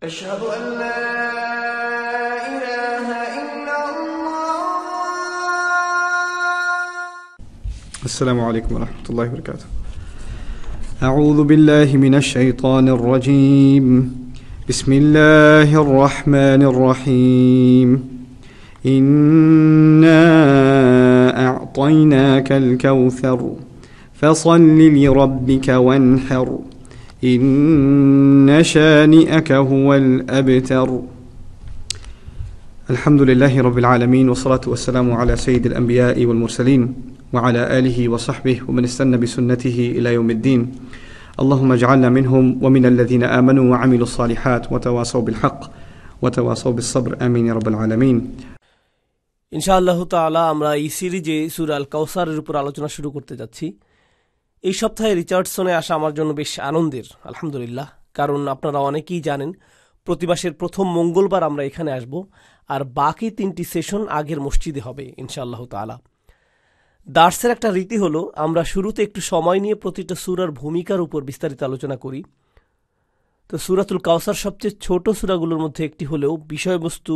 أشهد أن لا إله إلا الله السلام عليكم ورحمة الله وبركاته أعوذ بالله من الشيطان الرجيم بسم الله الرحمن الرحيم إنا أعطيناك الكوثر فصل لربك وانحر إن شانئك هو الأبتر الحمد لله رب العالمين والصلاة والسلام على سيد الأنبياء والمرسلين وعلى آله وصحبه ومن استنى بسنته إلى يوم الدين اللهم اجعلنا منهم ومن الذين آمنوا وعملوا الصالحات وتواصوا بالحق وتواصوا بالصبر آمين يا رب العالمين تعالى أمرا إي এই সিরিজে সুরাল কাউসারের উপর আলোচনা শুরু করতে যাচ্ছি এই সপ্তাহে রিচার্ডসনে আসা আমার জন্য বেশ আনন্দের আলহামদুলিল্লাহ কারণ আপনারা অনেকেই জানেন প্রতি প্রথম মঙ্গলবার আমরা এখানে আসব আর বাকি তিনটি সেশন আগের মসজিদে হবে ইনশাআল্লাহ তালা দার্সের একটা রীতি হলো আমরা শুরুতে একটু সময় নিয়ে প্রতিটা সুরার ভূমিকার উপর বিস্তারিত আলোচনা করি তো সুরাতুল কাউসার সবচেয়ে ছোট সুরাগুলোর মধ্যে একটি হলেও বিষয়বস্তু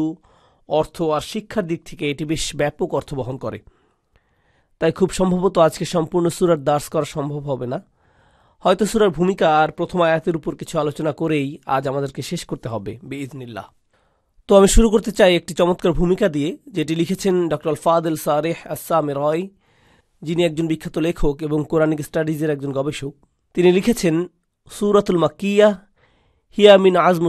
অর্থ আর শিক্ষার দিক থেকে এটি বেশ ব্যাপক অর্থ বহন করে তাই খুব সম্ভবত আজকে সম্পূর্ণ সুরার দাস করা সম্ভব হবে না হয়তো সুরার ভূমিকা আর প্রথম আয়াতের উপর কিছু আলোচনা করেই আজ আমাদেরকে শেষ করতে হবে বেইজনিল্লাহ তো আমি শুরু করতে চাই একটি চমৎকার ভূমিকা দিয়ে যেটি লিখেছেন ডক্টর ফাদেল সারেহ আসাম রয় যিনি একজন বিখ্যাত লেখক এবং কোরআনিক স্টাডিজের একজন গবেষক তিনি লিখেছেন সুরাতুল মাকিয়া হিয়া মিন আজম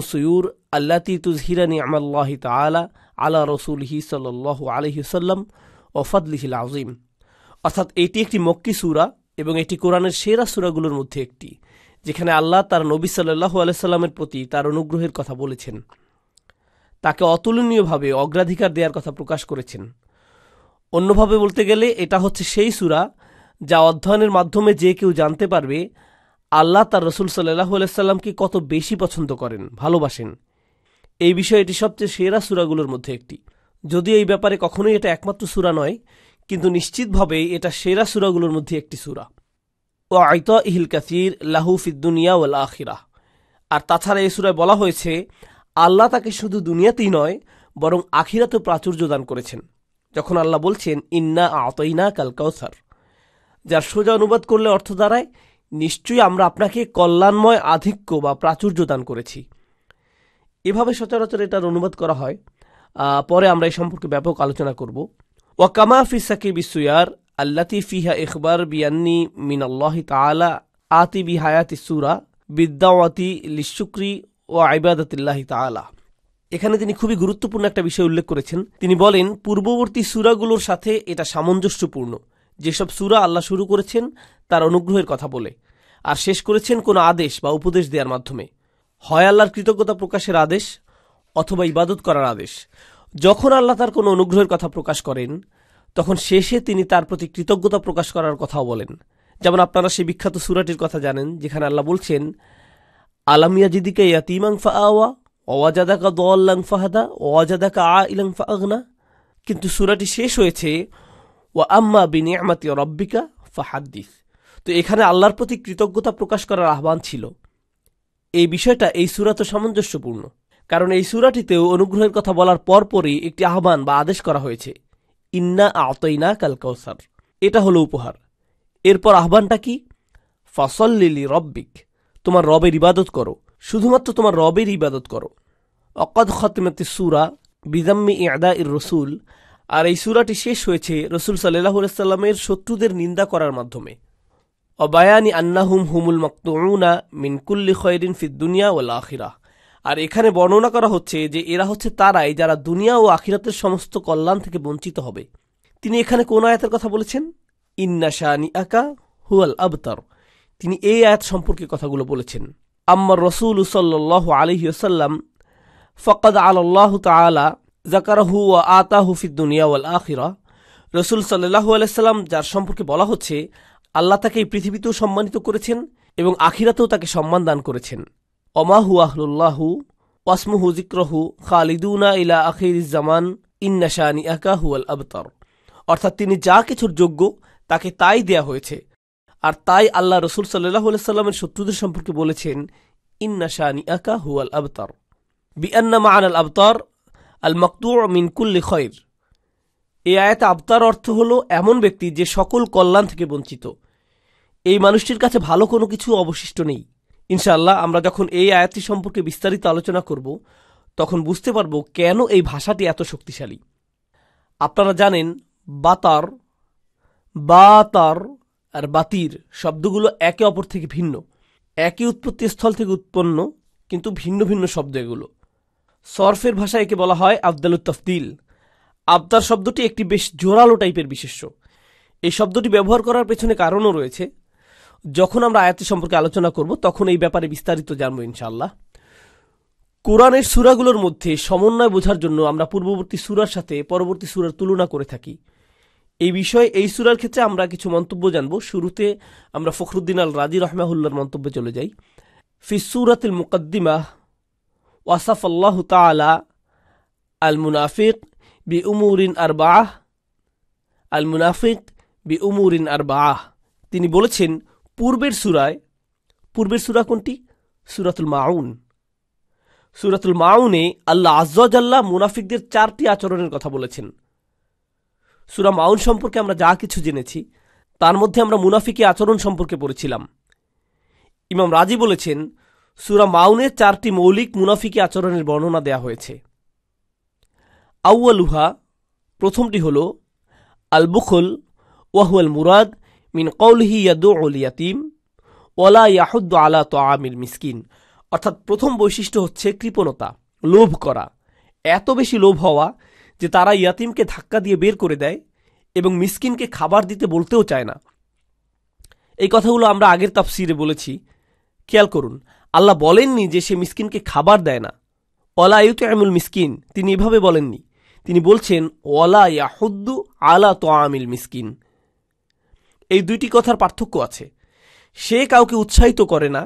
আল্লা তুজ হিরানি আমাল্লাহি তালা আলা রসুল হি সাল্লাহ আলহিসাল্লাম ও ফদলিহিল আজিম অর্থাৎ এটি একটি মক্কি সুরা এবং এটি কোরআনের সেরা সুরাগুলোর মধ্যে একটি যেখানে আল্লাহ তার নবী সাল্লু আলাইস্লামের প্রতি তার অনুগ্রহের কথা বলেছেন তাকে অতুলনীয়ভাবে অগ্রাধিকার দেওয়ার কথা প্রকাশ করেছেন অন্যভাবে বলতে গেলে এটা হচ্ছে সেই সুরা যা অধ্যয়নের মাধ্যমে যে কেউ জানতে পারবে আল্লাহ তার রসুল সাল্লাহু আলাইসাল্লামকে কত বেশি পছন্দ করেন ভালোবাসেন এই বিষয়ে এটি সবচেয়ে সেরা সুরাগুলোর মধ্যে একটি যদি এই ব্যাপারে কখনোই এটা একমাত্র সুরা নয় কিন্তু নিশ্চিতভাবেই এটা সেরা সুরাগুলোর মধ্যে একটি সুরা ও আয়ত ইহিল কাসির লাহু ফিদ্দুনিয়া ওয়াল আখিরা আর তাছাড়া এই সুরায় বলা হয়েছে আল্লাহ তাকে শুধু দুনিয়াতেই নয় বরং আখিরাতেও প্রাচুর্য দান করেছেন যখন আল্লাহ বলছেন ইন্না আতইনা কাল কাউসার যার সোজা অনুবাদ করলে অর্থ দাঁড়ায় নিশ্চয়ই আমরা আপনাকে কল্যাণময় আধিক্য বা প্রাচুর্য দান করেছি এভাবে সচরাচর এটার অনুবাদ করা হয় পরে আমরা এই সম্পর্কে ব্যাপক আলোচনা করব ওয়াকামা ফি সাকিব ইসুয়ার আল্লাতি ফিহা ইখবার বিয়ান্নি মিন আল্লাহ তালা আতি বিহায়াত ইসুরা বিদ্যাওয়াতি লিশুক্রি ও আইবাদতিল্লাহ তালা এখানে তিনি খুবই গুরুত্বপূর্ণ একটা বিষয় উল্লেখ করেছেন তিনি বলেন পূর্ববর্তী সুরাগুলোর সাথে এটা সামঞ্জস্যপূর্ণ যেসব সুরা আল্লাহ শুরু করেছেন তার অনুগ্রহের কথা বলে আর শেষ করেছেন কোনো আদেশ বা উপদেশ দেওয়ার মাধ্যমে হয় আল্লাহর কৃতজ্ঞতা প্রকাশের আদেশ অথবা ইবাদত করার আদেশ যখন আল্লাহ তার কোনো অনুগ্রহের কথা প্রকাশ করেন তখন শেষে তিনি তার প্রতি কৃতজ্ঞতা প্রকাশ করার কথাও বলেন যেমন আপনারা সেই বিখ্যাত সুরাটির কথা জানেন যেখানে আল্লাহ বলছেন আলামিয়া জিদিকে ইয়াতিমাং ফাহাদা আ কিন্তু সুরাটি শেষ হয়েছে ও আম্মা বিনি আমাতি রব্বিকা ফাহাদ্দিস তো এখানে আল্লাহর প্রতি কৃতজ্ঞতা প্রকাশ করার আহ্বান ছিল এই বিষয়টা এই সুরাত সামঞ্জস্যপূর্ণ কারণ এই সুরাটিতেও অনুগ্রহের কথা বলার পরপরই একটি আহ্বান বা আদেশ করা হয়েছে ইন্না আতইনা কালকাউসার এটা হলো উপহার এরপর আহ্বানটা কি ফসল্লিলি রব্বিক তোমার রবের ইবাদত করো শুধুমাত্র তোমার রবের ইবাদত করো অকদ খতমাতি সুরা বিদাম্মি ইয়াদা ইর রসুল আর এই সুরাটি শেষ হয়েছে রসুল সাল্লাহ সাল্লামের শত্রুদের নিন্দা করার মাধ্যমে অবায়ানি আন্নাহুম হুমুল মকতুনা মিনকুল্লি খয়রিন ফিদ্দুনিয়া ওল আখিরা আর এখানে বর্ণনা করা হচ্ছে যে এরা হচ্ছে তারাই যারা দুনিয়া ও আখিরাতের সমস্ত কল্যাণ থেকে বঞ্চিত হবে তিনি এখানে কোন আয়াতের কথা বলেছেন ইন্না আকা হুয়াল আবতার তিনি এই আয়াত সম্পর্কে কথাগুলো বলেছেন আম্মার রসুল সাল্লাহ আলহিউসাল্লাম ফকাদ আল্লাহ তালা জাকারাহু ও আতা হুফিদ দুনিয়া ওয়াল আখিরা রসুল সাল্লাহু আলাইসাল্লাম যার সম্পর্কে বলা হচ্ছে আল্লাহ তাকে এই পৃথিবীতেও সম্মানিত করেছেন এবং আখিরাতেও তাকে সম্মান দান করেছেন অমাহু আহলুল্লাহু ওয়াসমু জিক্রহু খালিদুনা ইলা আখির জামান ইন্নাশানি আকা হুয়াল আবতর অর্থাৎ তিনি যা কিছুর যোগ্য তাকে তাই দেয়া হয়েছে আর তাই আল্লাহ রসুল সাল্লাহ সাল্লামের শত্রুদের সম্পর্কে বলেছেন ইন্নাশানি আকা হুয়াল আবতর বিআন্না মান আল আবতর আল মকতু মিনকুল্লি খৈর এ আয়াত আবতার অর্থ হল এমন ব্যক্তি যে সকল কল্যাণ থেকে বঞ্চিত এই মানুষটির কাছে ভালো কোনো কিছু অবশিষ্ট নেই ইনশাআল্লাহ আমরা যখন এই আয়াতটি সম্পর্কে বিস্তারিত আলোচনা করব তখন বুঝতে পারব কেন এই ভাষাটি এত শক্তিশালী আপনারা জানেন বাতার বাতার আর বাতির শব্দগুলো একে অপর থেকে ভিন্ন একই উৎপত্তি স্থল থেকে উৎপন্ন কিন্তু ভিন্ন ভিন্ন শব্দ এগুলো সরফের ভাষায় একে বলা হয় আবদালু তফদিল আবদার শব্দটি একটি বেশ জোরালো টাইপের বিশেষ্য এই শব্দটি ব্যবহার করার পেছনে কারণও রয়েছে যখন আমরা আয়াতি সম্পর্কে আলোচনা করব তখন এই ব্যাপারে বিস্তারিত জানবো ইনশাল্লাহ কোরআনের সুরাগুলোর মধ্যে সমন্বয় বোঝার জন্য আমরা পূর্ববর্তী সুরার সাথে পরবর্তী সুরার তুলনা করে থাকি এই বিষয়ে এই সুরার ক্ষেত্রে আমরা কিছু মন্তব্য জানব শুরুতে আমরা ফখরুদ্দিন আল রাজি রহমাহুল্লার মন্তব্যে চলে যাই ফিসুরাতিল মুকদ্দিমা ওয়াসাফ আল্লাহ তালা আল মুনাফিক বি উমুরিন আর বাহ আল মুনাফিক বি উমুরিন আর বাহ তিনি বলেছেন পূর্বের সুরায় পূর্বের সুরা কোনটি সুরাতুল মাউন সুরাতুল মাউনে আল্লাহ আজ্লাহ মুনাফিকদের চারটি আচরণের কথা বলেছেন সুরা মাউন সম্পর্কে আমরা যা কিছু জেনেছি তার মধ্যে আমরা মুনাফিকি আচরণ সম্পর্কে পড়েছিলাম ইমাম রাজি বলেছেন সুরা মাউনের চারটি মৌলিক মুনাফিকি আচরণের বর্ণনা দেয়া হয়েছে আউয়ালুহা প্রথমটি হল আল বুখল ওয়াহুয়াল মুরাদ মিন কৌলহি ইয়াদু উল ইয়াতিম ওলা ইয়াহুদ্দ আলা তো আমিল মিসকিন অর্থাৎ প্রথম বৈশিষ্ট্য হচ্ছে কৃপণতা লোভ করা এত বেশি লোভ হওয়া যে তারা ইয়াতিমকে ধাক্কা দিয়ে বের করে দেয় এবং মিসকিনকে খাবার দিতে বলতেও চায় না এই কথাগুলো আমরা আগের তাফসিরে বলেছি খেয়াল করুন আল্লাহ বলেননি যে সে মিসকিনকে খাবার দেয় না অলা ইউ আমুল মিসকিন তিনি এভাবে বলেননি তিনি বলছেন ওলা ইয়াহুদ্দু আলা তো আমিল মিসকিন এই দুইটি কথার পার্থক্য আছে সে কাউকে উৎসাহিত করে না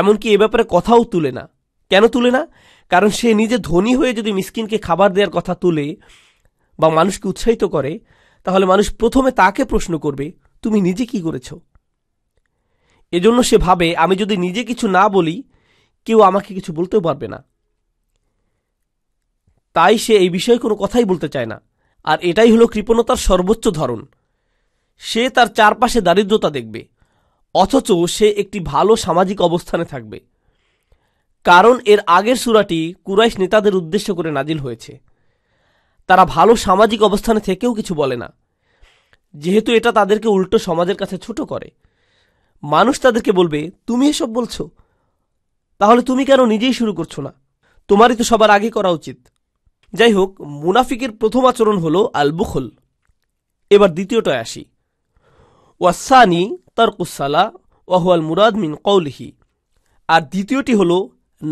এমনকি এ ব্যাপারে কথাও তুলে না কেন তুলে না কারণ সে নিজে ধনী হয়ে যদি মিসকিনকে খাবার দেওয়ার কথা তুলে বা মানুষকে উৎসাহিত করে তাহলে মানুষ প্রথমে তাকে প্রশ্ন করবে তুমি নিজে কি করেছ এজন্য সে ভাবে আমি যদি নিজে কিছু না বলি কেউ আমাকে কিছু বলতেও পারবে না তাই সে এই বিষয়ে কোনো কথাই বলতে চায় না আর এটাই হলো কৃপণতার সর্বোচ্চ ধরন সে তার চারপাশে দারিদ্রতা দেখবে অথচ সে একটি ভালো সামাজিক অবস্থানে থাকবে কারণ এর আগের সুরাটি কুরাইশ নেতাদের উদ্দেশ্য করে নাজিল হয়েছে তারা ভালো সামাজিক অবস্থানে থেকেও কিছু বলে না যেহেতু এটা তাদেরকে উল্টো সমাজের কাছে ছোট করে মানুষ তাদেরকে বলবে তুমি এসব বলছো তাহলে তুমি কেন নিজেই শুরু করছো না তোমারই তো সবার আগে করা উচিত যাই হোক মুনাফিকের প্রথম আচরণ হল আল বুখল এবার দ্বিতীয়টায় আসি ওয়াসানি তর্কুসালা ওয়াহুয়াল মুরাদ মিন কৌলহি আর দ্বিতীয়টি হল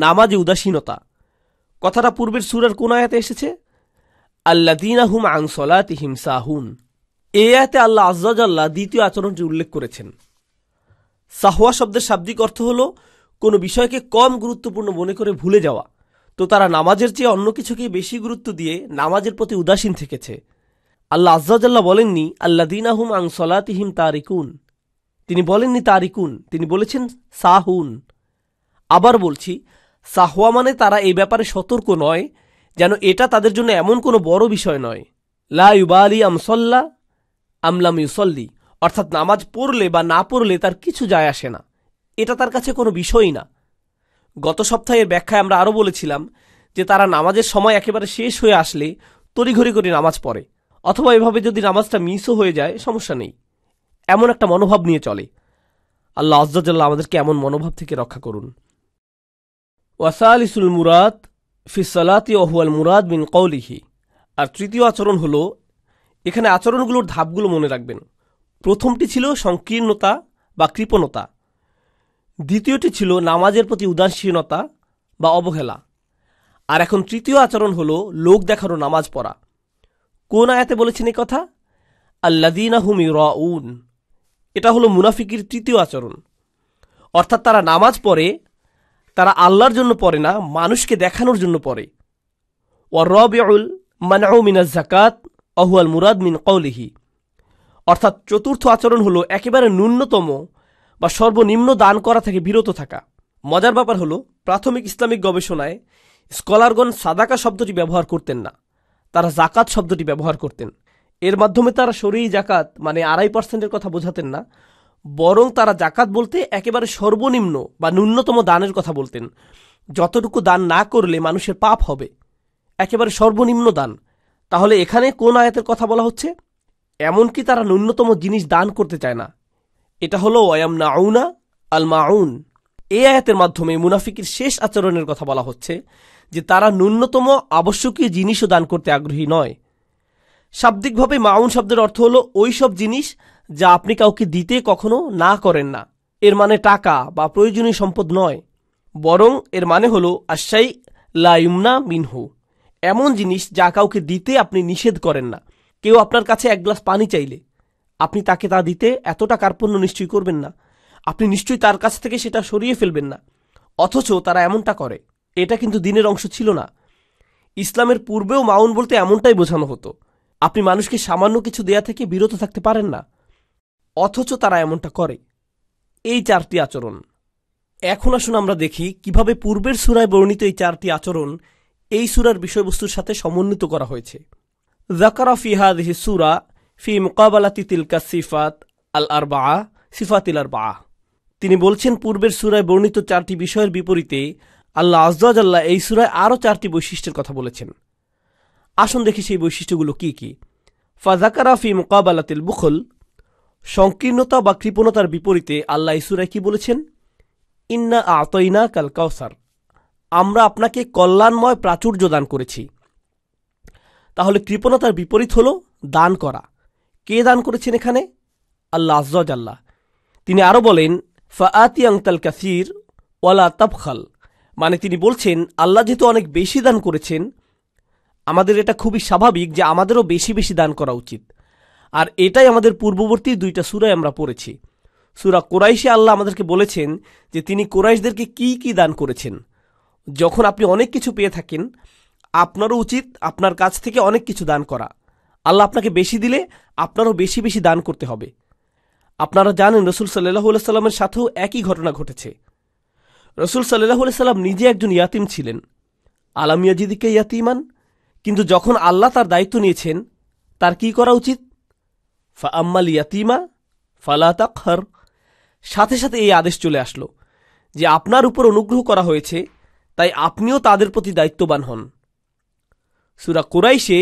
নামাজে উদাসীনতা কথাটা পূর্বের সুরার কোন আয়াতে এসেছে আল্লাদিন আংসলা তিহিম হিমসাহুন এ আয়াতে আল্লাহ আজ্লাহ দ্বিতীয় আচরণটি উল্লেখ করেছেন সাহুয়া শব্দের শাব্দিক অর্থ হল কোনো বিষয়কে কম গুরুত্বপূর্ণ মনে করে ভুলে যাওয়া তো তারা নামাজের চেয়ে অন্য কিছুকে বেশি গুরুত্ব দিয়ে নামাজের প্রতি উদাসীন থেকেছে আল্লাহ আজ্জাজাল্লাহ বলেননি আল্লা দিন আহম আং সলাতিহিম তারিকুন তিনি বলেননি তারিকুন তিনি বলেছেন সাহুন আবার বলছি সাহুয়া মানে তারা এই ব্যাপারে সতর্ক নয় যেন এটা তাদের জন্য এমন কোনো বড় বিষয় নয় লা ইউবালি আমসল্লা আমলাম ইউসল্লি অর্থাৎ নামাজ পড়লে বা না পড়লে তার কিছু যায় আসে না এটা তার কাছে কোনো বিষয়ই না গত সপ্তাহের ব্যাখ্যায় আমরা আরও বলেছিলাম যে তারা নামাজের সময় একেবারে শেষ হয়ে আসলে তড়িঘড়ি করে নামাজ পড়ে অথবা এভাবে যদি নামাজটা মিসও হয়ে যায় সমস্যা নেই এমন একটা মনোভাব নিয়ে চলে আল্লাহ আজ্জাল্লাহ আমাদেরকে এমন মনোভাব থেকে রক্ষা করুন ইসুল মুরাদ ফিসালাতি ওহুয়াল মুরাদ বিন কৌলিহি আর তৃতীয় আচরণ হল এখানে আচরণগুলোর ধাপগুলো মনে রাখবেন প্রথমটি ছিল সংকীর্ণতা বা কৃপণতা দ্বিতীয়টি ছিল নামাজের প্রতি উদাসীনতা বা অবহেলা আর এখন তৃতীয় আচরণ হল লোক দেখানো নামাজ পড়া কোন আয়াতে বলেছেন এই কথা আল্লাদিনা হুমি রাউন এটা হলো মুনাফিকির তৃতীয় আচরণ অর্থাৎ তারা নামাজ পড়ে তারা আল্লাহর জন্য পড়ে না মানুষকে দেখানোর জন্য পড়ে ও রবিউল মানাউ মিনা জাকাত অহুয়াল মুরাদ মিন কৌলিহি অর্থাৎ চতুর্থ আচরণ হলো একেবারে ন্যূনতম বা সর্বনিম্ন দান করা থেকে বিরত থাকা মজার ব্যাপার হলো প্রাথমিক ইসলামিক গবেষণায় স্কলারগণ সাদাকা শব্দটি ব্যবহার করতেন না তারা জাকাত শব্দটি ব্যবহার করতেন এর মাধ্যমে তারা শরীর জাকাত মানে আড়াই পার্সেন্টের কথা বোঝাতেন না বরং তারা জাকাত বলতে একেবারে সর্বনিম্ন বা ন্যূনতম দানের কথা বলতেন যতটুকু দান না করলে মানুষের পাপ হবে একেবারে সর্বনিম্ন দান তাহলে এখানে কোন আয়াতের কথা বলা হচ্ছে এমনকি তারা ন্যূনতম জিনিস দান করতে চায় না এটা হলো ওয়াম না আউনা আল মাউন এ আয়াতের মাধ্যমে মুনাফিকের শেষ আচরণের কথা বলা হচ্ছে যে তারা ন্যূনতম আবশ্যকীয় জিনিসও দান করতে আগ্রহী নয় শাব্দিকভাবে মাউন শব্দের অর্থ হলো ওই সব জিনিস যা আপনি কাউকে দিতে কখনো না করেন না এর মানে টাকা বা প্রয়োজনীয় সম্পদ নয় বরং এর মানে হলো আশাই লাইমনা মিনহু এমন জিনিস যা কাউকে দিতে আপনি নিষেধ করেন না কেউ আপনার কাছে এক গ্লাস পানি চাইলে আপনি তাকে তা দিতে এতটা কার্পণ্য নিশ্চয়ই করবেন না আপনি নিশ্চয়ই তার কাছ থেকে সেটা সরিয়ে ফেলবেন না অথচ তারা এমনটা করে এটা কিন্তু দিনের অংশ ছিল না ইসলামের পূর্বেও মাউন বলতে এমনটাই বোঝানো হতো আপনি মানুষকে সামান্য কিছু দেয়া থেকে বিরত থাকতে পারেন না অথচ তারা এমনটা করে এই চারটি আচরণ এখন আসুন আমরা দেখি কিভাবে পূর্বের সুরায় বর্ণিত এই চারটি আচরণ এই সুরার বিষয়বস্তুর সাথে সমন্বিত করা হয়েছে জাকারা ফিহাদিহি সুরা ফি মোকাবালাতি তিলকা সিফাত আল আর বা সিফাতিল আর বা তিনি বলছেন পূর্বের সুরায় বর্ণিত চারটি বিষয়ের বিপরীতে আল্লাহ আজদাজাল্লাহ এই সুরায় আরও চারটি বৈশিষ্ট্যের কথা বলেছেন আসুন দেখি সেই বৈশিষ্ট্যগুলো কি কি ফাজাকারাফি ফি বুখল সংকীর্ণতা বা কৃপণতার বিপরীতে আল্লাহ ইসুরায় কি বলেছেন ইন্না আতইনা কাল কাউসার আমরা আপনাকে কল্যাণময় প্রাচুর্য দান করেছি তাহলে কৃপণতার বিপরীত হল দান করা কে দান করেছেন এখানে আল্লাহ আজ্লাহ তিনি আরও বলেন ফাআতি আংতাল কাসির ওয়ালা তফখাল মানে তিনি বলছেন আল্লাহ যেহেতু অনেক বেশি দান করেছেন আমাদের এটা খুবই স্বাভাবিক যে আমাদেরও বেশি বেশি দান করা উচিত আর এটাই আমাদের পূর্ববর্তী দুইটা সুরায় আমরা পড়েছি সুরা কোরাইশে আল্লাহ আমাদেরকে বলেছেন যে তিনি কোরাইশদেরকে কি কি দান করেছেন যখন আপনি অনেক কিছু পেয়ে থাকেন আপনারও উচিত আপনার কাছ থেকে অনেক কিছু দান করা আল্লাহ আপনাকে বেশি দিলে আপনারও বেশি বেশি দান করতে হবে আপনারা জানেন রসুল সাল্লাহ সাল্লামের সাথেও একই ঘটনা ঘটেছে রসুল সাল্লাহ সাল্লাম নিজে একজন ইয়াতিম ছিলেন আলাম ইয়াজিদিকে ইয়াতিমান কিন্তু যখন আল্লাহ তার দায়িত্ব নিয়েছেন তার কি করা উচিত ফা আম্মাল ইয়াতিমা ফালা তাকহার সাথে সাথে এই আদেশ চলে আসলো যে আপনার উপর অনুগ্রহ করা হয়েছে তাই আপনিও তাদের প্রতি দায়িত্ববান হন সুরা কোরাইশে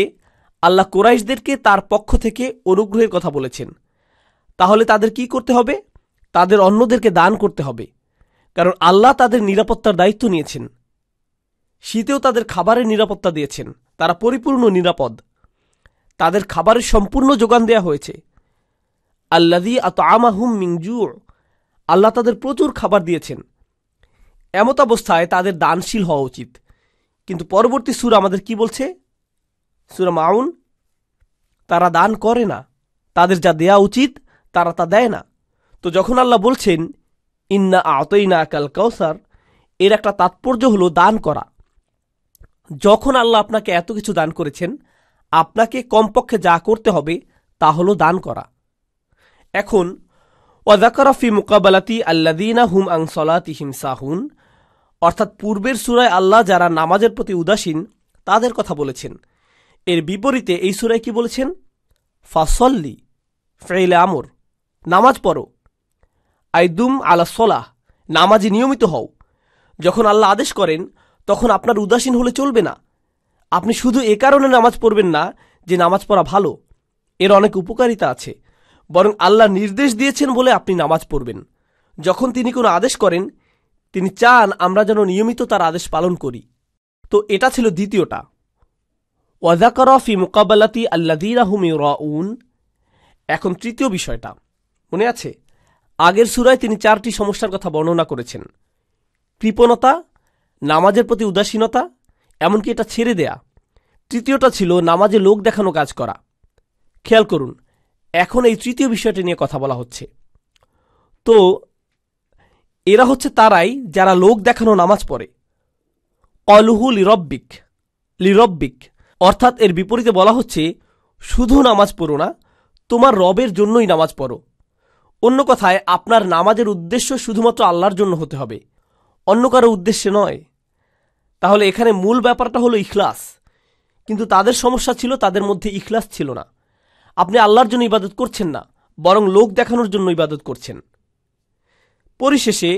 আল্লাহ কোরাইশদেরকে তার পক্ষ থেকে অনুগ্রহের কথা বলেছেন তাহলে তাদের কি করতে হবে তাদের অন্যদেরকে দান করতে হবে কারণ আল্লাহ তাদের নিরাপত্তার দায়িত্ব নিয়েছেন শীতেও তাদের খাবারের নিরাপত্তা দিয়েছেন তারা পরিপূর্ণ নিরাপদ তাদের খাবারের সম্পূর্ণ যোগান দেয়া হয়েছে আল্লাদি আত আমাহুম মিংজু আল্লাহ তাদের প্রচুর খাবার দিয়েছেন এমত অবস্থায় তাদের দানশীল হওয়া উচিত কিন্তু পরবর্তী সুর আমাদের কি বলছে সুরা মাউন তারা দান করে না তাদের যা দেয়া উচিত তারা তা দেয় না তো যখন আল্লাহ বলছেন ইন্না আতইনা কাল কৌসার এর একটা তাৎপর্য হল দান করা যখন আল্লাহ আপনাকে এত কিছু দান করেছেন আপনাকে কমপক্ষে যা করতে হবে তা হল দান করা এখন ওয়াজাকারফি মুকাবালাতি আল্লাদিনা হুম আং সলাতিহিম সাহুন অর্থাৎ পূর্বের সুরায় আল্লাহ যারা নামাজের প্রতি উদাসীন তাদের কথা বলেছেন এর বিপরীতে এই সুরায় কি বলেছেন ফাসল্লি ফেইলে আমর নামাজ পড়ো আইদুম আলা সোলাহ নামাজে নিয়মিত হও যখন আল্লাহ আদেশ করেন তখন আপনার উদাসীন হলে চলবে না আপনি শুধু এ কারণে নামাজ পড়বেন না যে নামাজ পড়া ভালো এর অনেক উপকারিতা আছে বরং আল্লাহ নির্দেশ দিয়েছেন বলে আপনি নামাজ পড়বেন যখন তিনি কোনো আদেশ করেন তিনি চান আমরা যেন নিয়মিত তার আদেশ পালন করি তো এটা ছিল দ্বিতীয়টা ওয়াজাকরফি মোকাবালাতি আল্লাদিরাহুমি রাউন এখন তৃতীয় বিষয়টা মনে আছে আগের সুরায় তিনি চারটি সমস্যার কথা বর্ণনা করেছেন কৃপণতা নামাজের প্রতি উদাসীনতা এমনকি এটা ছেড়ে দেয়া তৃতীয়টা ছিল নামাজে লোক দেখানো কাজ করা খেয়াল করুন এখন এই তৃতীয় বিষয়টি নিয়ে কথা বলা হচ্ছে তো এরা হচ্ছে তারাই যারা লোক দেখানো নামাজ পড়ে অলুহু লিরব্বিক লিরব্বিক অর্থাৎ এর বিপরীতে বলা হচ্ছে শুধু নামাজ পড়ো না তোমার রবের জন্যই নামাজ পড়ো অন্য কথায় আপনার নামাজের উদ্দেশ্য শুধুমাত্র আল্লাহর জন্য হতে হবে অন্য কারো উদ্দেশ্যে নয় তাহলে এখানে মূল ব্যাপারটা হলো ইখলাস কিন্তু তাদের সমস্যা ছিল তাদের মধ্যে ইখলাস ছিল না আপনি আল্লাহর জন্য ইবাদত করছেন না বরং লোক দেখানোর জন্য ইবাদত করছেন পরিশেষে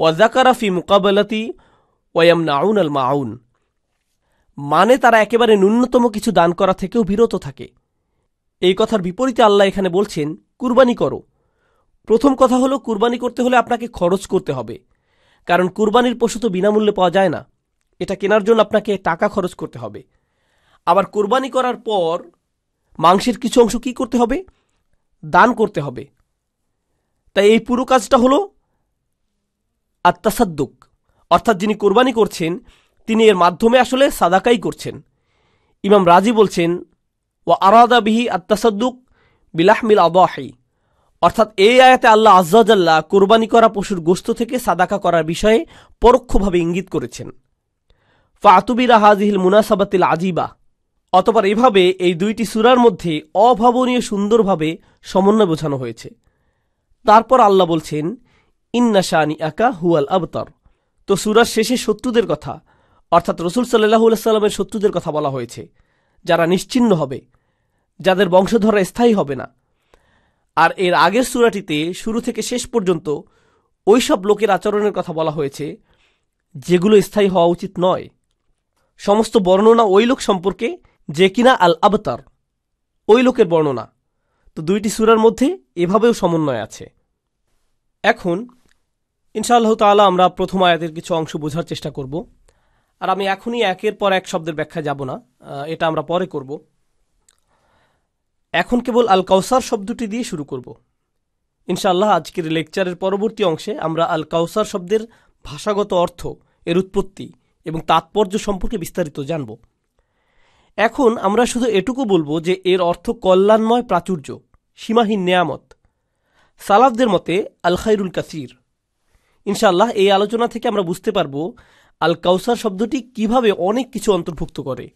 ওয়াজাকারাফি মোকাবেলাতি ওয়াম নাউন আল মাউন মানে তারা একেবারে ন্যূনতম কিছু দান করা থেকেও বিরত থাকে এই কথার বিপরীতে আল্লাহ এখানে বলছেন কুরবানি করো প্রথম কথা হলো কুরবানি করতে হলে আপনাকে খরচ করতে হবে কারণ কুরবানির পশু তো বিনামূল্যে পাওয়া যায় না এটা কেনার জন্য আপনাকে টাকা খরচ করতে হবে আবার কুরবানি করার পর মাংসের কিছু অংশ কি করতে হবে দান করতে হবে তাই এই পুরো কাজটা হলো আত্মাসাদ্দুক অর্থাৎ যিনি কোরবানি করছেন তিনি এর মাধ্যমে আসলে সাদাকাই করছেন ইমাম রাজি বলছেন ও আরাদা বিহি আত্মাসাদ্দুক বিলাহমিল আদাহি অর্থাৎ এই আয়াতে আল্লাহ আজ্জাল্লাহ কোরবানি করা পশুর গোস্ত থেকে সাদাকা করার বিষয়ে পরোক্ষভাবে ইঙ্গিত করেছেন ফাতুবিরা হাজিহিল মুনাসাবাতিল আজিবা অতপর এভাবে এই দুইটি সুরার মধ্যে অভাবনীয় সুন্দরভাবে সমন্বয় বোঝানো হয়েছে তারপর আল্লাহ বলছেন ইন্নাশানি আকা হুয়াল আবতর তো সুরার শেষে শত্রুদের কথা অর্থাৎ রসুল সাল্লাহু সাল্লামের শত্রুদের কথা বলা হয়েছে যারা নিশ্চিন্ন হবে যাদের বংশধররা স্থায়ী হবে না আর এর আগের সুরাটিতে শুরু থেকে শেষ পর্যন্ত ওই সব লোকের আচরণের কথা বলা হয়েছে যেগুলো স্থায়ী হওয়া উচিত নয় সমস্ত বর্ণনা ওই লোক সম্পর্কে যে কিনা আল আবতার ওই লোকের বর্ণনা তো দুইটি সুরার মধ্যে এভাবেও সমন্বয় আছে এখন ইনশাআল্লাহ তালা আমরা প্রথম আয়াতের কিছু অংশ বোঝার চেষ্টা করব আর আমি এখনই একের পর এক শব্দের ব্যাখ্যা যাব না এটা আমরা পরে করব এখন কেবল আল কাউসার শব্দটি দিয়ে শুরু করব ইনশাআল্লাহ আজকের লেকচারের পরবর্তী অংশে আমরা আল কাউসার শব্দের ভাষাগত অর্থ এর উৎপত্তি এবং তাৎপর্য সম্পর্কে বিস্তারিত জানব এখন আমরা শুধু এটুকু বলবো যে এর অর্থ কল্যাণময় প্রাচুর্য সীমাহীন নেয়ামত সালাফদের মতে আল খাইরুল কাসির ইনশাআল্লাহ এই আলোচনা থেকে আমরা বুঝতে পারব আল কাউসার শব্দটি কিভাবে অনেক কিছু অন্তর্ভুক্ত করে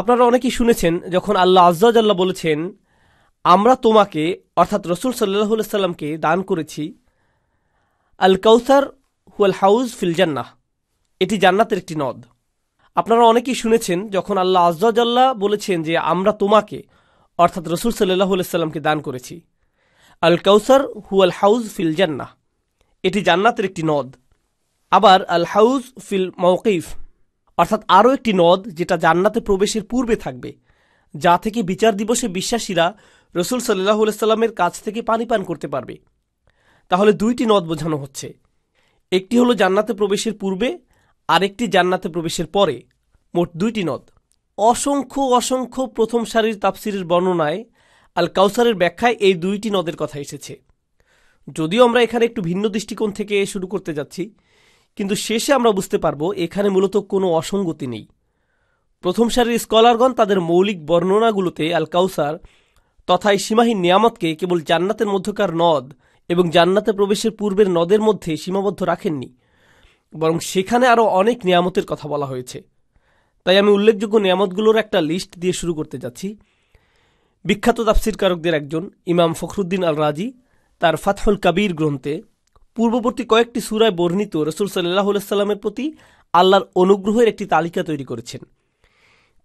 আপনারা অনেকেই শুনেছেন যখন আল্লাহ আজ্লাহ বলেছেন আমরা তোমাকে অর্থাৎ রসুল সাল্লাহ সাল্লামকে দান করেছি আল কাউসার হুয়াল হাউজ ফিল জান্নাহ এটি জান্নাতের একটি নদ আপনারা অনেকেই শুনেছেন যখন আল্লাহ আজ্লাহ বলেছেন যে আমরা তোমাকে অর্থাৎ রসুল সাল্লাহ সাল্লামকে দান করেছি আল কাউসার হুয়াল হাউজ ফিল জান্নাহ এটি জান্নাতের একটি নদ আবার আল হাউজ ফিল মৌকিফ অর্থাৎ আরও একটি নদ যেটা জান্নাতে প্রবেশের পূর্বে থাকবে যা থেকে বিচার দিবসে বিশ্বাসীরা রসুল সাল্লাহ সাল্লামের কাছ থেকে পানি পান করতে পারবে তাহলে দুইটি নদ বোঝানো হচ্ছে একটি হলো জান্নাতে প্রবেশের পূর্বে আরেকটি জান্নাতে প্রবেশের পরে মোট দুইটি নদ অসংখ্য অসংখ্য প্রথম সারির তাফসিরের বর্ণনায় আল কাউসারের ব্যাখ্যায় এই দুইটি নদের কথা এসেছে যদিও আমরা এখানে একটু ভিন্ন দৃষ্টিকোণ থেকে শুরু করতে যাচ্ছি কিন্তু শেষে আমরা বুঝতে পারবো এখানে মূলত কোনো অসঙ্গতি নেই প্রথম সারির স্কলারগণ তাদের মৌলিক বর্ণনাগুলোতে আল কাউসার তথা এই সীমাহীন নিয়ামতকে কেবল জান্নাতের মধ্যকার নদ এবং জান্নাতে প্রবেশের পূর্বের নদের মধ্যে সীমাবদ্ধ রাখেননি বরং সেখানে আরও অনেক নিয়ামতের কথা বলা হয়েছে তাই আমি উল্লেখযোগ্য নিয়ামতগুলোর একটা লিস্ট দিয়ে শুরু করতে যাচ্ছি বিখ্যাত তাফসিরকারকদের একজন ইমাম ফখরুদ্দিন আল রাজি তার ফাতহুল কাবির গ্রন্থে পূর্ববর্তী কয়েকটি সুরায় বর্ণিত রসুল সাল্লাহ সাল্লামের প্রতি আল্লাহর অনুগ্রহের একটি তালিকা তৈরি করেছেন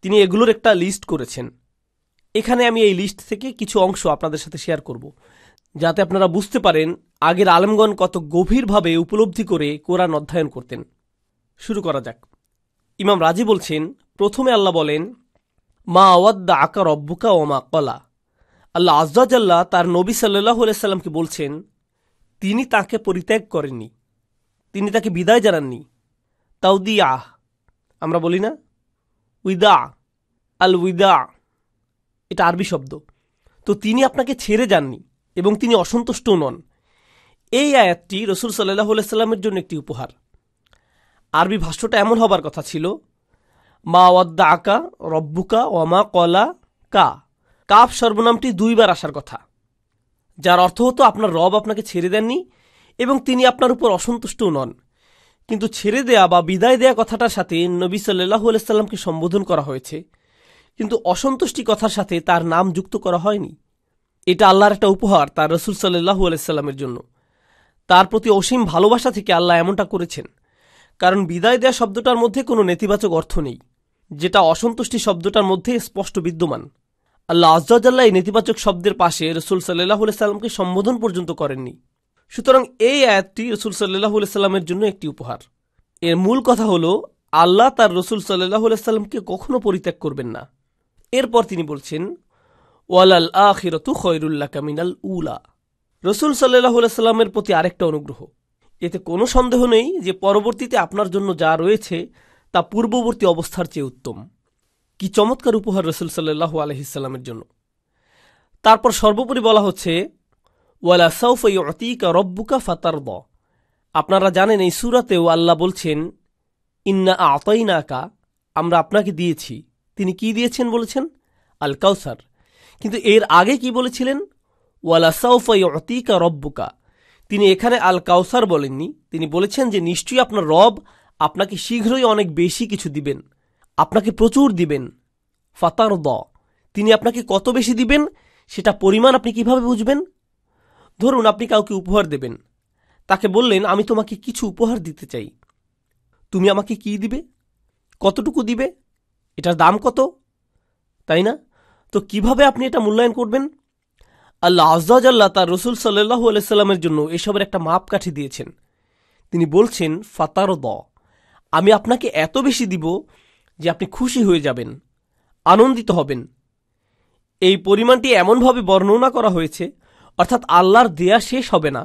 তিনি এগুলোর একটা লিস্ট করেছেন এখানে আমি এই লিস্ট থেকে কিছু অংশ আপনাদের সাথে শেয়ার করব যাতে আপনারা বুঝতে পারেন আগের আলমগণ কত গভীরভাবে উপলব্ধি করে কোরআন অধ্যয়ন করতেন শুরু করা যাক ইমাম রাজি বলছেন প্রথমে আল্লাহ বলেন মা আওয়াদ্দা আকার অব্বুকা ও মা কলা আল্লাহ আজাল্লাহ তার নবী সাল্লাহ সাল্লামকে বলছেন তিনি তাকে পরিত্যাগ করেননি তিনি তাকে বিদায় জানাননি তাউদি আহ আমরা বলি না উইদা আল উইদা এটা আরবি শব্দ তো তিনি আপনাকে ছেড়ে যাননি এবং তিনি অসন্তুষ্টও নন এই আয়াতটি রসুল সাল্লাহ সাল্লামের জন্য একটি উপহার আরবি ভাষ্যটা এমন হবার কথা ছিল মা ওয়াদ্দা আকা রব্বুকা মা কলা কা কাফ সর্বনামটি দুইবার আসার কথা যার অর্থ হতো আপনার রব আপনাকে ছেড়ে দেননি এবং তিনি আপনার উপর অসন্তুষ্টও নন কিন্তু ছেড়ে দেয়া বা বিদায় দেয়া কথাটার সাথে নবী সাল্লাহ সাল্লামকে সম্বোধন করা হয়েছে কিন্তু অসন্তুষ্টি কথার সাথে তার নাম যুক্ত করা হয়নি এটা আল্লাহর একটা উপহার তার রসুল সাল্লু আলাইস্লামের জন্য তার প্রতি অসীম ভালোবাসা থেকে আল্লাহ এমনটা করেছেন কারণ বিদায় দেয়া শব্দটার মধ্যে কোনো নেতিবাচক অর্থ নেই যেটা অসন্তুষ্টি শব্দটার মধ্যে স্পষ্ট বিদ্যমান আল্লাহ আজ্জাল্লাহ এই নেতিবাচক শব্দের পাশে রসুল সাল্লাহ সাল্লামকে সম্বোধন পর্যন্ত করেননি সুতরাং এই আয়াতটি রসুল সাল্লাহ সাল্লামের জন্য একটি উপহার এর মূল কথা হল আল্লাহ তার রসুল সাল্লাহ সাল্লামকে কখনো পরিত্যাগ করবেন না এরপর তিনি বলছেন ওয়ালাল আখিরতু খয়রুল্লাহ কামিনাল উলা রসুল সাল্লাহ সাল্লামের প্রতি আরেকটা অনুগ্রহ এতে কোনো সন্দেহ নেই যে পরবর্তীতে আপনার জন্য যা রয়েছে তা পূর্ববর্তী অবস্থার চেয়ে উত্তম কি চমৎকার উপহার রসুল সাল্লাহ আলহিসাল্লামের জন্য তারপর সর্বোপরি বলা হচ্ছে ওয়ালা অতিকা রব্বুকা ফাতার দ আপনারা জানেন এই সুরাতেও আল্লাহ বলছেন ইন্না আতাইনাকা আমরা আপনাকে দিয়েছি তিনি কি দিয়েছেন বলেছেন আল কাউসার কিন্তু এর আগে কি বলেছিলেন অতিকা রব্বুকা তিনি এখানে আল কাউসার বলেননি তিনি বলেছেন যে নিশ্চয়ই আপনার রব আপনাকে শীঘ্রই অনেক বেশি কিছু দিবেন আপনাকে প্রচুর দিবেন ফাতার দ তিনি আপনাকে কত বেশি দিবেন সেটা পরিমাণ আপনি কিভাবে বুঝবেন ধরুন আপনি কাউকে উপহার দেবেন তাকে বললেন আমি তোমাকে কিছু উপহার দিতে চাই তুমি আমাকে কি দিবে কতটুকু দিবে এটার দাম কত তাই না তো কিভাবে আপনি এটা মূল্যায়ন করবেন আল্লাহ আজাল্লাহ তার রসুল সাল্লাহ আলাইস্লামের জন্য এসবের একটা মাপকাঠি দিয়েছেন তিনি বলছেন ফাতার দ আমি আপনাকে এত বেশি দিব যে আপনি খুশি হয়ে যাবেন আনন্দিত হবেন এই পরিমাণটি এমনভাবে বর্ণনা করা হয়েছে অর্থাৎ আল্লাহর দেয়া শেষ হবে না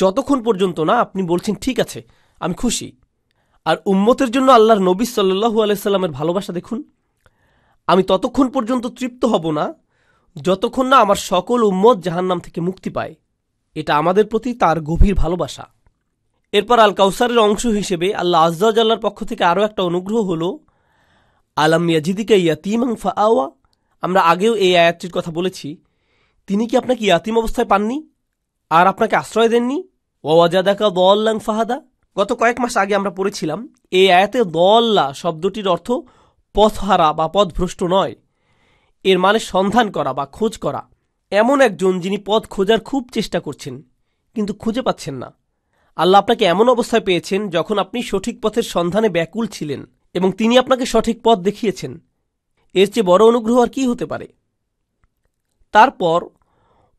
যতক্ষণ পর্যন্ত না আপনি বলছেন ঠিক আছে আমি খুশি আর উম্মতের জন্য আল্লাহর নবী সাল্লু আলাইসাল্লামের ভালোবাসা দেখুন আমি ততক্ষণ পর্যন্ত তৃপ্ত হব না যতক্ষণ না আমার সকল উম্মত জাহান্নাম থেকে মুক্তি পায় এটা আমাদের প্রতি তার গভীর ভালোবাসা এরপর আল কাউসারের অংশ হিসেবে আল্লাহ আজ্লার পক্ষ থেকে আরও একটা অনুগ্রহ হল আলাম ইয়াজিদিকা ইয়াতিমাং ফা আওয়া আমরা আগেও এই আয়াতটির কথা বলেছি তিনি কি আপনাকে ইয়াতিম অবস্থায় পাননি আর আপনাকে আশ্রয় দেননি ওয়াজাদাকা বল্লাং ফাহাদা গত কয়েক মাস আগে আমরা পড়েছিলাম এই আয়াতে দল্লা শব্দটির অর্থ পথহারা বা পথভ্রষ্ট নয় এর মানে সন্ধান করা বা খোঁজ করা এমন একজন যিনি পথ খোঁজার খুব চেষ্টা করছেন কিন্তু খুঁজে পাচ্ছেন না আল্লাহ আপনাকে এমন অবস্থায় পেয়েছেন যখন আপনি সঠিক পথের সন্ধানে ব্যাকুল ছিলেন এবং তিনি আপনাকে সঠিক পথ দেখিয়েছেন এর চেয়ে বড় অনুগ্রহ আর কি হতে পারে তারপর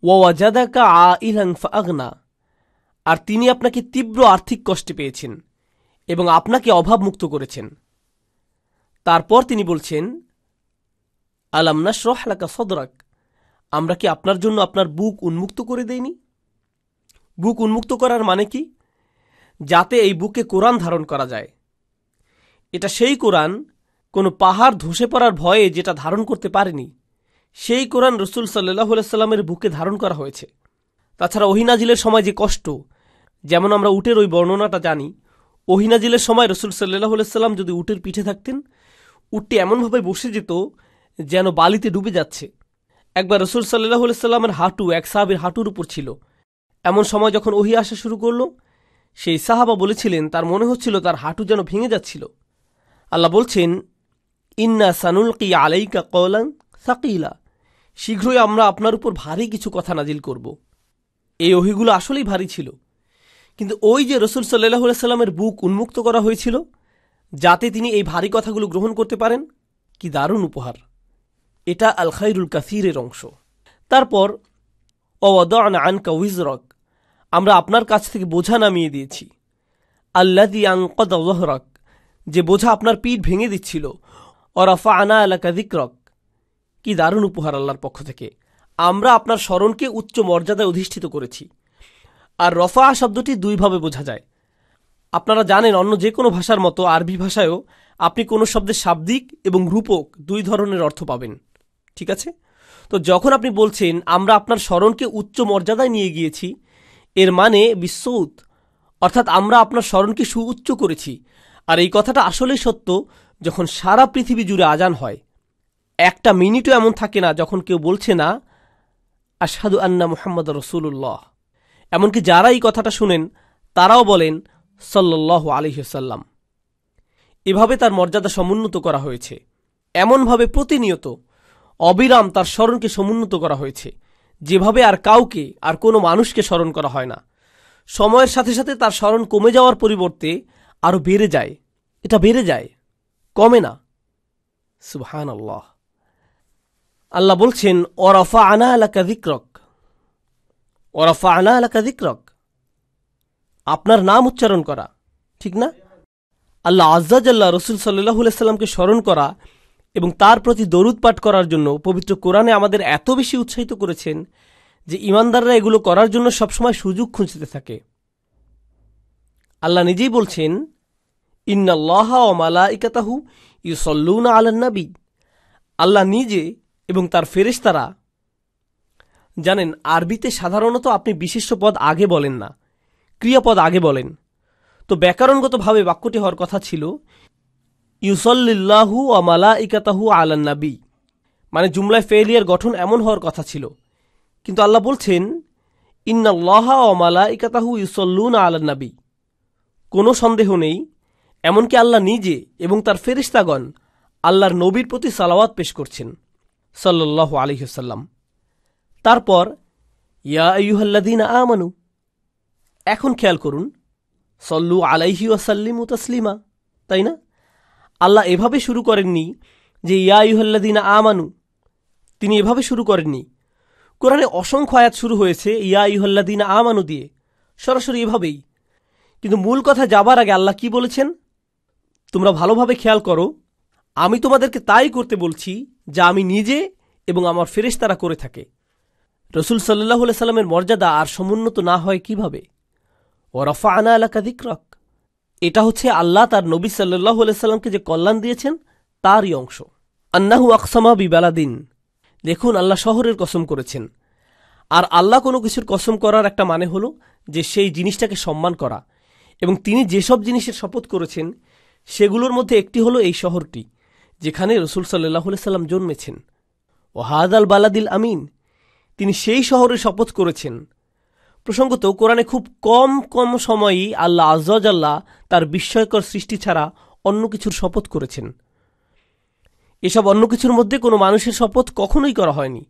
ওয়াজাদাকা আ ইলাং আগনা আর তিনি আপনাকে তীব্র আর্থিক কষ্টে পেয়েছেন এবং আপনাকে অভাবমুক্ত করেছেন তারপর তিনি বলছেন আলামনা শরহলাকা সদরাক আমরা কি আপনার জন্য আপনার বুক উন্মুক্ত করে দেইনি বুক উন্মুক্ত করার মানে কি যাতে এই বুকে কোরআন ধারণ করা যায় এটা সেই কোরআন কোনো পাহাড় ধসে পড়ার ভয়ে যেটা ধারণ করতে পারেনি সেই কোরআন রসুল সাল্লাহ সাল্লামের বুকে ধারণ করা হয়েছে তাছাড়া ওহিনাজিলের সময় যে কষ্ট যেমন আমরা উটের ওই বর্ণনাটা জানি ওহিনাজিলের সময় রসুল সাল্লাহ সাল্লাম যদি উটের পিঠে থাকতেন উটটি এমনভাবে বসে যেত যেন বালিতে ডুবে যাচ্ছে একবার রসুল সাল্লাহ সাল্লামের হাঁটু এক সাহাবের হাঁটুর উপর ছিল এমন সময় যখন ওহি আসা শুরু করলো সেই সাহাবা বলেছিলেন তার মনে হচ্ছিল তার হাঁটু যেন ভেঙে যাচ্ছিল আল্লাহ বলছেন ইন্না সানুল কি আলাইকা কলাং সাকিলা শীঘ্রই আমরা আপনার উপর ভারী কিছু কথা নাজিল করব এই অহিগুলো আসলেই ভারী ছিল কিন্তু ওই যে রসুল সাল্লাহ সাল্লামের বুক উন্মুক্ত করা হয়েছিল যাতে তিনি এই ভারী কথাগুলো গ্রহণ করতে পারেন কি দারুণ উপহার এটা আল খাইরুল কাসিরের অংশ তারপর অওয়াদান আনকা উইজরক আমরা আপনার কাছ থেকে বোঝা নামিয়ে দিয়েছি আল্লাদি আংকদ ওহরক যে বোঝা আপনার পিঠ ভেঙে দিচ্ছিল অরাফা আনা আলাকা দিকরক কি দারুণ উপহার আল্লাহর পক্ষ থেকে আমরা আপনার স্মরণকে উচ্চ মর্যাদায় অধিষ্ঠিত করেছি আর রফা শব্দটি দুইভাবে বোঝা যায় আপনারা জানেন অন্য যে কোনো ভাষার মতো আরবি ভাষায়ও আপনি কোনো শব্দের শাব্দিক এবং রূপক দুই ধরনের অর্থ পাবেন ঠিক আছে তো যখন আপনি বলছেন আমরা আপনার স্মরণকে উচ্চ মর্যাদায় নিয়ে গিয়েছি এর মানে বিশ্বউত অর্থাৎ আমরা আপনার স্মরণকে সুউচ্চ করেছি আর এই কথাটা আসলেই সত্য যখন সারা পৃথিবী জুড়ে আজান হয় একটা মিনিটও এমন থাকে না যখন কেউ বলছে না আসাদু আন্না মুহাম্মদ রসুল্লাহ এমনকি যারা এই কথাটা শুনেন তারাও বলেন সল্ল্লাহ আলহিসাল্লাম এভাবে তার মর্যাদা সমুন্নত করা হয়েছে এমনভাবে প্রতিনিয়ত অবিরাম তার স্মরণকে সমুন্নত করা হয়েছে যেভাবে আর কাউকে আর কোনো মানুষকে স্মরণ করা হয় না সময়ের সাথে সাথে তার স্মরণ কমে যাওয়ার পরিবর্তে আরও বেড়ে যায় এটা বেড়ে যায় কমে না সুহান আল্লাহ আল্লাহ বলছেন অরফা আনা আলা কাদিক্রক ওরফা আনা আলাকা দিকরক আপনার নাম উচ্চারণ করা ঠিক না আল্লাহ আজ্জাজাল্লাহ রসুল সাল্লাহ সাল্লামকে স্মরণ করা এবং তার প্রতি দরুদ পাঠ করার জন্য পবিত্র কোরআনে আমাদের এত বেশি উৎসাহিত করেছেন যে ইমানদাররা এগুলো করার জন্য সবসময় সুযোগ খুঁজতে থাকে আল্লাহ নিজেই বলছেন ইন্নাল্লাহ ও মালা ইকাতাহু ইউসল্লুনা আলান্নাবী আল্লাহ নিজে এবং তার ফেরেশতারা জানেন আরবিতে সাধারণত আপনি বিশিষ্ট পদ আগে বলেন না ক্রিয়াপদ আগে বলেন তো ব্যাকরণগতভাবে বাক্যটি হওয়ার কথা ছিল ইউসল্লিল্লাহু আমালা ইকাতাহু আলান্নাবি মানে জুমলায় ফেলিয়ার গঠন এমন হওয়ার কথা ছিল কিন্তু আল্লাহ বলছেন ইন্নাল্লাহা অমালা ইকাতাহু ইউসল্লুন আলান্নাবি কোনো সন্দেহ নেই এমনকি আল্লাহ নিজে এবং তার ফেরিস্তাগণ আল্লাহর নবীর প্রতি সালাওয়াত পেশ করছেন সাল্লাহ আলহিহসাল্লাম তারপর ইয়া ইউহাল্লাদিন আমানু এখন খেয়াল করুন সল্লু আলাইহি ওয়াসাল্লিম তাসলিমা তাই না আল্লাহ এভাবে শুরু করেননি যে ইয়া ইউহাল্লাদিন আমানু তিনি এভাবে শুরু করেননি কোরআনে অসংখ্য আয়াত শুরু হয়েছে ইয়া ইহল্লাদিন আমানু দিয়ে সরাসরি এভাবেই কিন্তু মূল কথা যাবার আগে আল্লাহ কি বলেছেন তোমরা ভালোভাবে খেয়াল করো আমি তোমাদেরকে তাই করতে বলছি যা আমি নিজে এবং আমার তারা করে থাকে রসুল সাল্লাহ সাল্লামের মর্যাদা আর সমুন্নত না হয় কিভাবে ও রফা আনা আলাকা দিক্রক এটা হচ্ছে আল্লাহ তার নবী সাল্লাহ সাল্লামকে যে কল্যাণ দিয়েছেন তারই অংশ আন্নাহু আকসামা বিবালাদিন দেখুন আল্লাহ শহরের কসম করেছেন আর আল্লাহ কোনো কিছুর কসম করার একটা মানে হল যে সেই জিনিসটাকে সম্মান করা এবং তিনি যেসব জিনিসের শপথ করেছেন সেগুলোর মধ্যে একটি হলো এই শহরটি যেখানে রসুল সাল্লাহ সাল্লাম জন্মেছেন ও হাদ আল বালাদিল আমিন তিনি সেই শহরে শপথ করেছেন প্রসঙ্গত কোরআনে খুব কম কম সময়েই আল্লাহ আজ্লাহ তার বিস্ময়কর সৃষ্টি ছাড়া অন্য কিছুর শপথ করেছেন এসব অন্য কিছুর মধ্যে কোনো মানুষের শপথ কখনোই করা হয়নি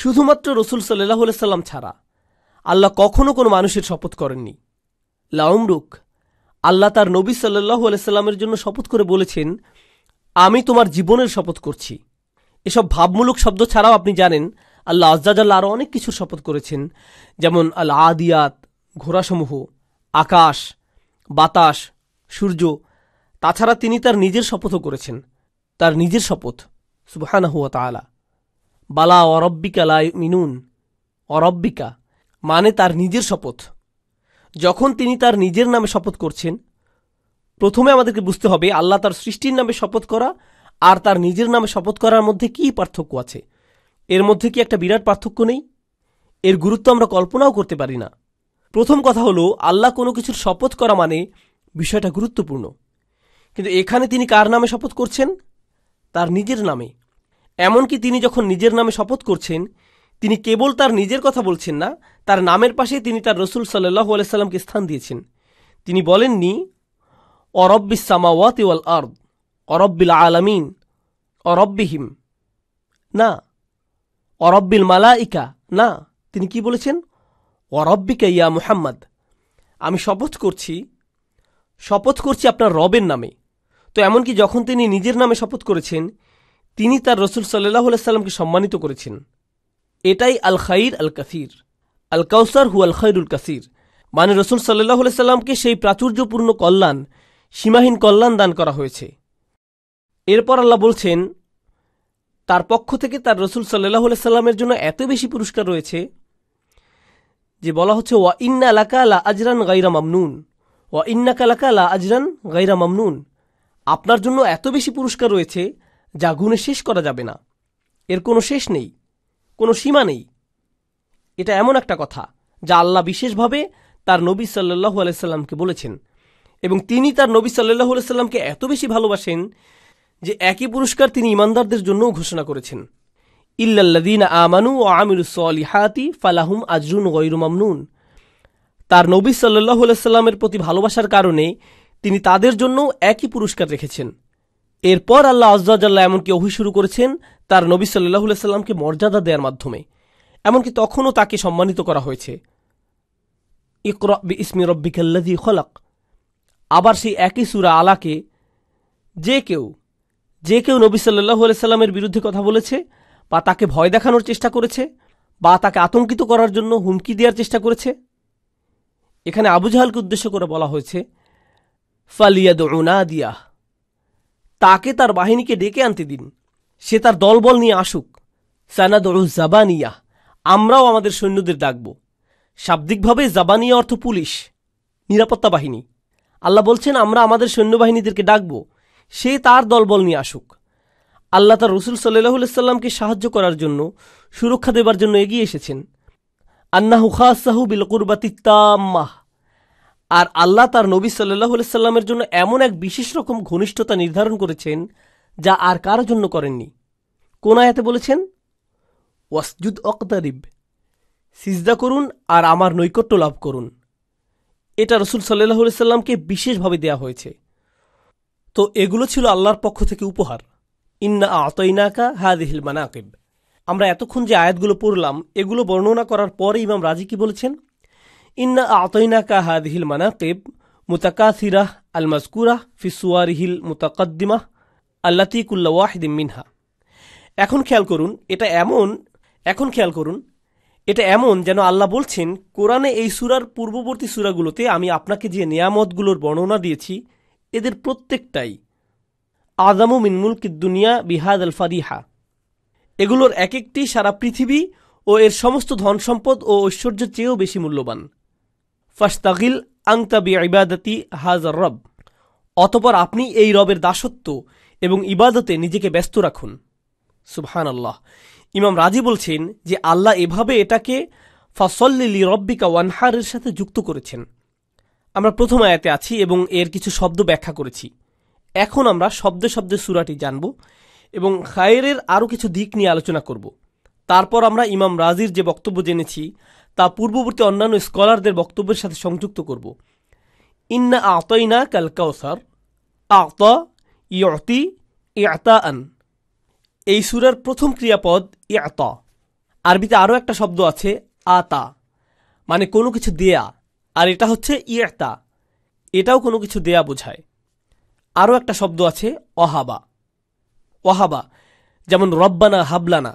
শুধুমাত্র রসুল সাল্লাহ সাল্লাম ছাড়া আল্লাহ কখনো কোনো মানুষের শপথ করেননি লাউমরুক আল্লাহ তার নবী সাল্লাহ আলাইস্লামের জন্য শপথ করে বলেছেন আমি তোমার জীবনের শপথ করছি এসব ভাবমূলক শব্দ ছাড়াও আপনি জানেন আল্লাহ আজ্জাজাল্লাহ আরও অনেক কিছুর শপথ করেছেন যেমন আল আদিয়াত ঘোড়াসমূহ আকাশ বাতাস সূর্য তাছাড়া তিনি তার নিজের শপথও করেছেন তার নিজের শপথ সুবহানাহুয়া তালা বালা অরব্বিকা লাই মিনুন অরব্বিকা মানে তার নিজের শপথ যখন তিনি তার নিজের নামে শপথ করছেন প্রথমে আমাদেরকে বুঝতে হবে আল্লাহ তার সৃষ্টির নামে শপথ করা আর তার নিজের নামে শপথ করার মধ্যে কি পার্থক্য আছে এর মধ্যে কি একটা বিরাট পার্থক্য নেই এর গুরুত্ব আমরা কল্পনাও করতে পারি না প্রথম কথা হলো আল্লাহ কোনো কিছুর শপথ করা মানে বিষয়টা গুরুত্বপূর্ণ কিন্তু এখানে তিনি কার নামে শপথ করছেন তার নিজের নামে এমনকি তিনি যখন নিজের নামে শপথ করছেন তিনি কেবল তার নিজের কথা বলছেন না তার নামের পাশে তিনি তার রসুল সাল্লাহ আলাইসাল্লামকে স্থান দিয়েছেন তিনি বলেননি সামাওয়াত ওয়াল আর্দ অরব্বিল আলামিন অরব্বিহিম না অরব্বিল মালাইকা না তিনি কি বলেছেন অরব্বিকা ইয়া মুহাম্মদ আমি শপথ করছি শপথ করছি আপনার রবের নামে তো এমনকি যখন তিনি নিজের নামে শপথ করেছেন তিনি তার রসুল সাল্লাহ সাল্লামকে সম্মানিত করেছেন এটাই আল খাইর আল কাসির আল কাউসার হু আল খাইরুল কাসির মানে রসুল সাল্লাহ সাল্লামকে সেই প্রাচুর্যপূর্ণ কল্যাণ সীমাহীন কল্যাণ দান করা হয়েছে এরপর আল্লাহ বলছেন তার পক্ষ থেকে তার রসুল সাল্লাহ সাল্লামের জন্য এত বেশি পুরস্কার রয়েছে যে বলা হচ্ছে ওয়া ইন্না লাকা আলা আজরান গাইরা মামনুন ওয়া ইন্না কালাকা আলা আজরান গাইরা মামনুন আপনার জন্য এত বেশি পুরস্কার রয়েছে যা গুণে শেষ করা যাবে না এর কোনো শেষ নেই কোনো সীমা নেই এটা এমন একটা কথা যা আল্লাহ বিশেষভাবে তার নবী সাল্লাহু আলাইসাল্লামকে বলেছেন এবং তিনি তার নবী সাল্লাহু আলাইসাল্লামকে এত বেশি ভালোবাসেন যে একই পুরস্কার তিনি ইমানদারদের জন্যও ঘোষণা করেছেন ইল্লাল্লাদিন আমানু ও আমিরুসলিহাতি ফালাহুম আজরুন গৈরুমামনুন তার নবী সাল্লাহ সাল্লামের প্রতি ভালোবাসার কারণে তিনি তাদের জন্যও একই পুরস্কার রেখেছেন এরপর আল্লাহ আজ্জাজাল্লাহ এমনকি অভি শুরু করেছেন তার নবী সাল্লাহ সাল্লামকে মর্যাদা দেওয়ার মাধ্যমে এমনকি তখনও তাকে সম্মানিত করা হয়েছে ইকর ইসমি রব্বিকাল্লাদি খলাক আবার সেই একই সুরা আলাকে যে কেউ যে কেউ নবী সাল্লাহ সাল্লামের বিরুদ্ধে কথা বলেছে বা তাকে ভয় দেখানোর চেষ্টা করেছে বা তাকে আতঙ্কিত করার জন্য হুমকি দেওয়ার চেষ্টা করেছে এখানে আবু জাহালকে উদ্দেশ্য করে বলা হয়েছে ফালিয়াদ দিয়া তাকে তার বাহিনীকে ডেকে আনতে দিন সে তার দলবল নিয়ে আসুক সানাদরু জাবানিয়া আমরাও আমাদের সৈন্যদের ডাকব শাব্দিকভাবে জাবানিয়া অর্থ পুলিশ নিরাপত্তা বাহিনী আল্লাহ বলছেন আমরা আমাদের সৈন্যবাহিনীদেরকে ডাকবো সে তার দলবল নিয়ে আসুক আল্লাহ তার রসুল সাল্লাহসাল্লামকে সাহায্য করার জন্য সুরক্ষা দেবার জন্য এগিয়ে এসেছেন আন্নাহু খাসাহু বিল কুরবাতিত্তাম্মাহ আর আল্লাহ তার নবী সাল্লাহ সাল্লামের জন্য এমন এক বিশেষ রকম ঘনিষ্ঠতা নির্ধারণ করেছেন যা আর কারো জন্য করেননি কোন আয়াতে বলেছেন ওয়াসজুদ অকদারিব সিজদা করুন আর আমার নৈকট্য লাভ করুন এটা রসুল সাল্লাহ সাল্লামকে বিশেষভাবে দেয়া হয়েছে তো এগুলো ছিল আল্লাহর পক্ষ থেকে উপহার ইন্না আতইনাকা হাদিহিল মানাকিব আমরা এতক্ষণ যে আয়াতগুলো পড়লাম এগুলো বর্ণনা করার পরে ইমাম রাজি কি বলেছেন ইন্না আতইনাকা হাদিহিল মানাকিব মুতাকাসিরাহ আল মাজকুরাহ ফিসুয়ারিহিল মুতাকদ্দিমাহ আল্লাতিকুল্লা ওয়াহিদিম মিনহা এখন খেয়াল করুন এটা এমন এখন খেয়াল করুন এটা এমন যেন আল্লাহ বলছেন কোরআনে এই সুরার পূর্ববর্তী সুরাগুলোতে আমি আপনাকে যে নিয়ামতগুলোর বর্ণনা দিয়েছি এদের প্রত্যেকটাই আজামু মিনমুল দুনিয়া বিহাদ আল ফারিহা এগুলোর এক একটি সারা পৃথিবী ও এর সমস্ত ধন সম্পদ ও ঐশ্বর্যের চেয়েও বেশি মূল্যবান ফাস্তাগিল আংতাবি ইবাদতি হাজার রব অতপর আপনি এই রবের দাসত্ব এবং ইবাদতে নিজেকে ব্যস্ত রাখুন সুবহান আল্লাহ ইমাম রাজি বলছেন যে আল্লাহ এভাবে এটাকে ফাসল্লি রব্বিকা ওয়ানহারের সাথে যুক্ত করেছেন আমরা প্রথম আয়াতে আছি এবং এর কিছু শব্দ ব্যাখ্যা করেছি এখন আমরা শব্দে শব্দে সুরাটি জানব এবং খায়েরের আরও কিছু দিক নিয়ে আলোচনা করব তারপর আমরা ইমাম রাজির যে বক্তব্য জেনেছি তা পূর্ববর্তী অন্যান্য স্কলারদের বক্তব্যের সাথে সংযুক্ত করব ইন্না আতইনা কাল কাউসার আত ইয়তি ইয়াতা আন এই সুরার প্রথম ক্রিয়াপদ ইয়াত আরবিতে আরও একটা শব্দ আছে আতা মানে কোনো কিছু দেয়া আর এটা হচ্ছে ইয়েতা এটাও কোনো কিছু দেয়া বোঝায় আরও একটা শব্দ আছে অহাবা অহাবা যেমন রব্বানা হাবলানা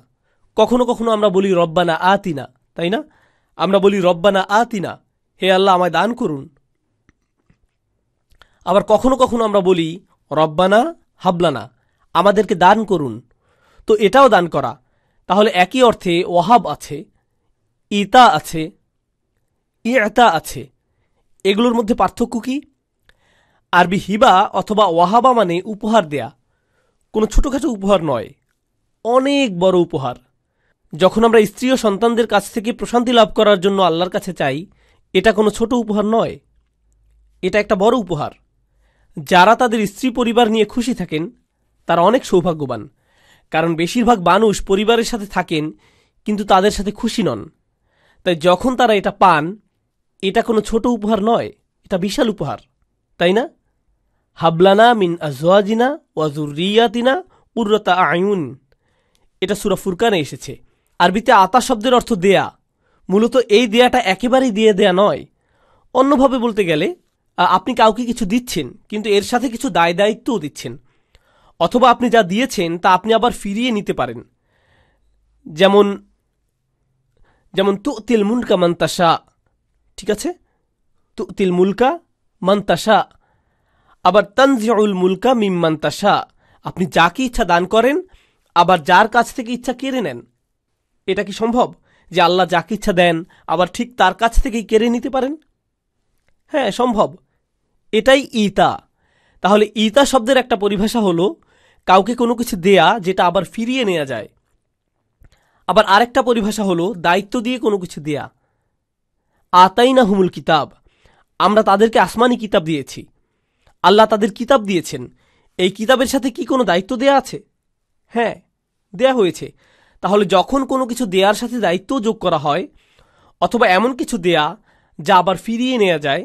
কখনো কখনো আমরা বলি রব্বানা আতিনা তাই না আমরা বলি রব্বানা আতিনা হে আল্লাহ আমায় দান করুন আবার কখনো কখনো আমরা বলি রব্বানা হাবলানা আমাদেরকে দান করুন তো এটাও দান করা তাহলে একই অর্থে ওয়াহাব আছে ইতা আছে ইয়তা আছে এগুলোর মধ্যে পার্থক্য কি আরবি হিবা অথবা ওয়াহাবা মানে উপহার দেয়া কোনো ছোটোখাটো উপহার নয় অনেক বড় উপহার যখন আমরা স্ত্রী ও সন্তানদের কাছ থেকে প্রশান্তি লাভ করার জন্য আল্লাহর কাছে চাই এটা কোনো ছোট উপহার নয় এটা একটা বড় উপহার যারা তাদের স্ত্রী পরিবার নিয়ে খুশি থাকেন তারা অনেক সৌভাগ্যবান কারণ বেশিরভাগ মানুষ পরিবারের সাথে থাকেন কিন্তু তাদের সাথে খুশি নন তাই যখন তারা এটা পান এটা কোনো ছোট উপহার নয় এটা বিশাল উপহার তাই না হাবলানা মিন আজওয়াজিনা ওয়াজুরিয়াতিনা উর্রতা আয়ুন এটা সুরা ফুরকানে এসেছে আরবিতে আতা শব্দের অর্থ দেয়া মূলত এই দেয়াটা একেবারেই দিয়ে দেয়া নয় অন্যভাবে বলতে গেলে আপনি কাউকে কিছু দিচ্ছেন কিন্তু এর সাথে কিছু দায় দায়িত্বও দিচ্ছেন অথবা আপনি যা দিয়েছেন তা আপনি আবার ফিরিয়ে নিতে পারেন যেমন যেমন তু তিল মুন্ডকা মান্তাসা ঠিক আছে তুতিল মুলকা মান্তাসা আবার তানজিউল মুলকা মিম মান্তাসা আপনি যাকে ইচ্ছা দান করেন আবার যার কাছ থেকে ইচ্ছা কেড়ে নেন এটা কি সম্ভব যে আল্লাহ যাকে ইচ্ছা দেন আবার ঠিক তার কাছ থেকেই কেড়ে নিতে পারেন হ্যাঁ সম্ভব এটাই ইতা তাহলে ইতা শব্দের একটা পরিভাষা হলো কাউকে কোনো কিছু দেয়া যেটা আবার ফিরিয়ে নেওয়া যায় আবার আরেকটা পরিভাষা হলো দায়িত্ব দিয়ে কোনো কিছু দেয়া আতাইনা হুমুল কিতাব আমরা তাদেরকে আসমানি কিতাব দিয়েছি আল্লাহ তাদের কিতাব দিয়েছেন এই কিতাবের সাথে কি কোনো দায়িত্ব দেয়া আছে হ্যাঁ দেয়া হয়েছে তাহলে যখন কোনো কিছু দেয়ার সাথে দায়িত্ব যোগ করা হয় অথবা এমন কিছু দেয়া যা আবার ফিরিয়ে নেওয়া যায়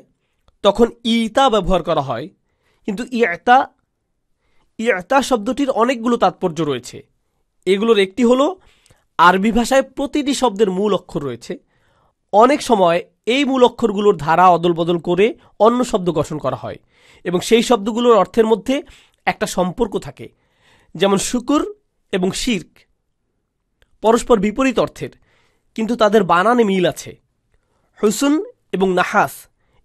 তখন ইতা ব্যবহার করা হয় কিন্তু ইয়তা ইয়তা শব্দটির অনেকগুলো তাৎপর্য রয়েছে এগুলোর একটি হলো আরবি ভাষায় প্রতিটি শব্দের মূল অক্ষর রয়েছে অনেক সময় এই মূল অক্ষরগুলোর ধারা অদল বদল করে অন্য শব্দ গঠন করা হয় এবং সেই শব্দগুলোর অর্থের মধ্যে একটা সম্পর্ক থাকে যেমন শুকুর এবং শির্ক পরস্পর বিপরীত অর্থের কিন্তু তাদের বানানে মিল আছে হুসুন এবং নাহাস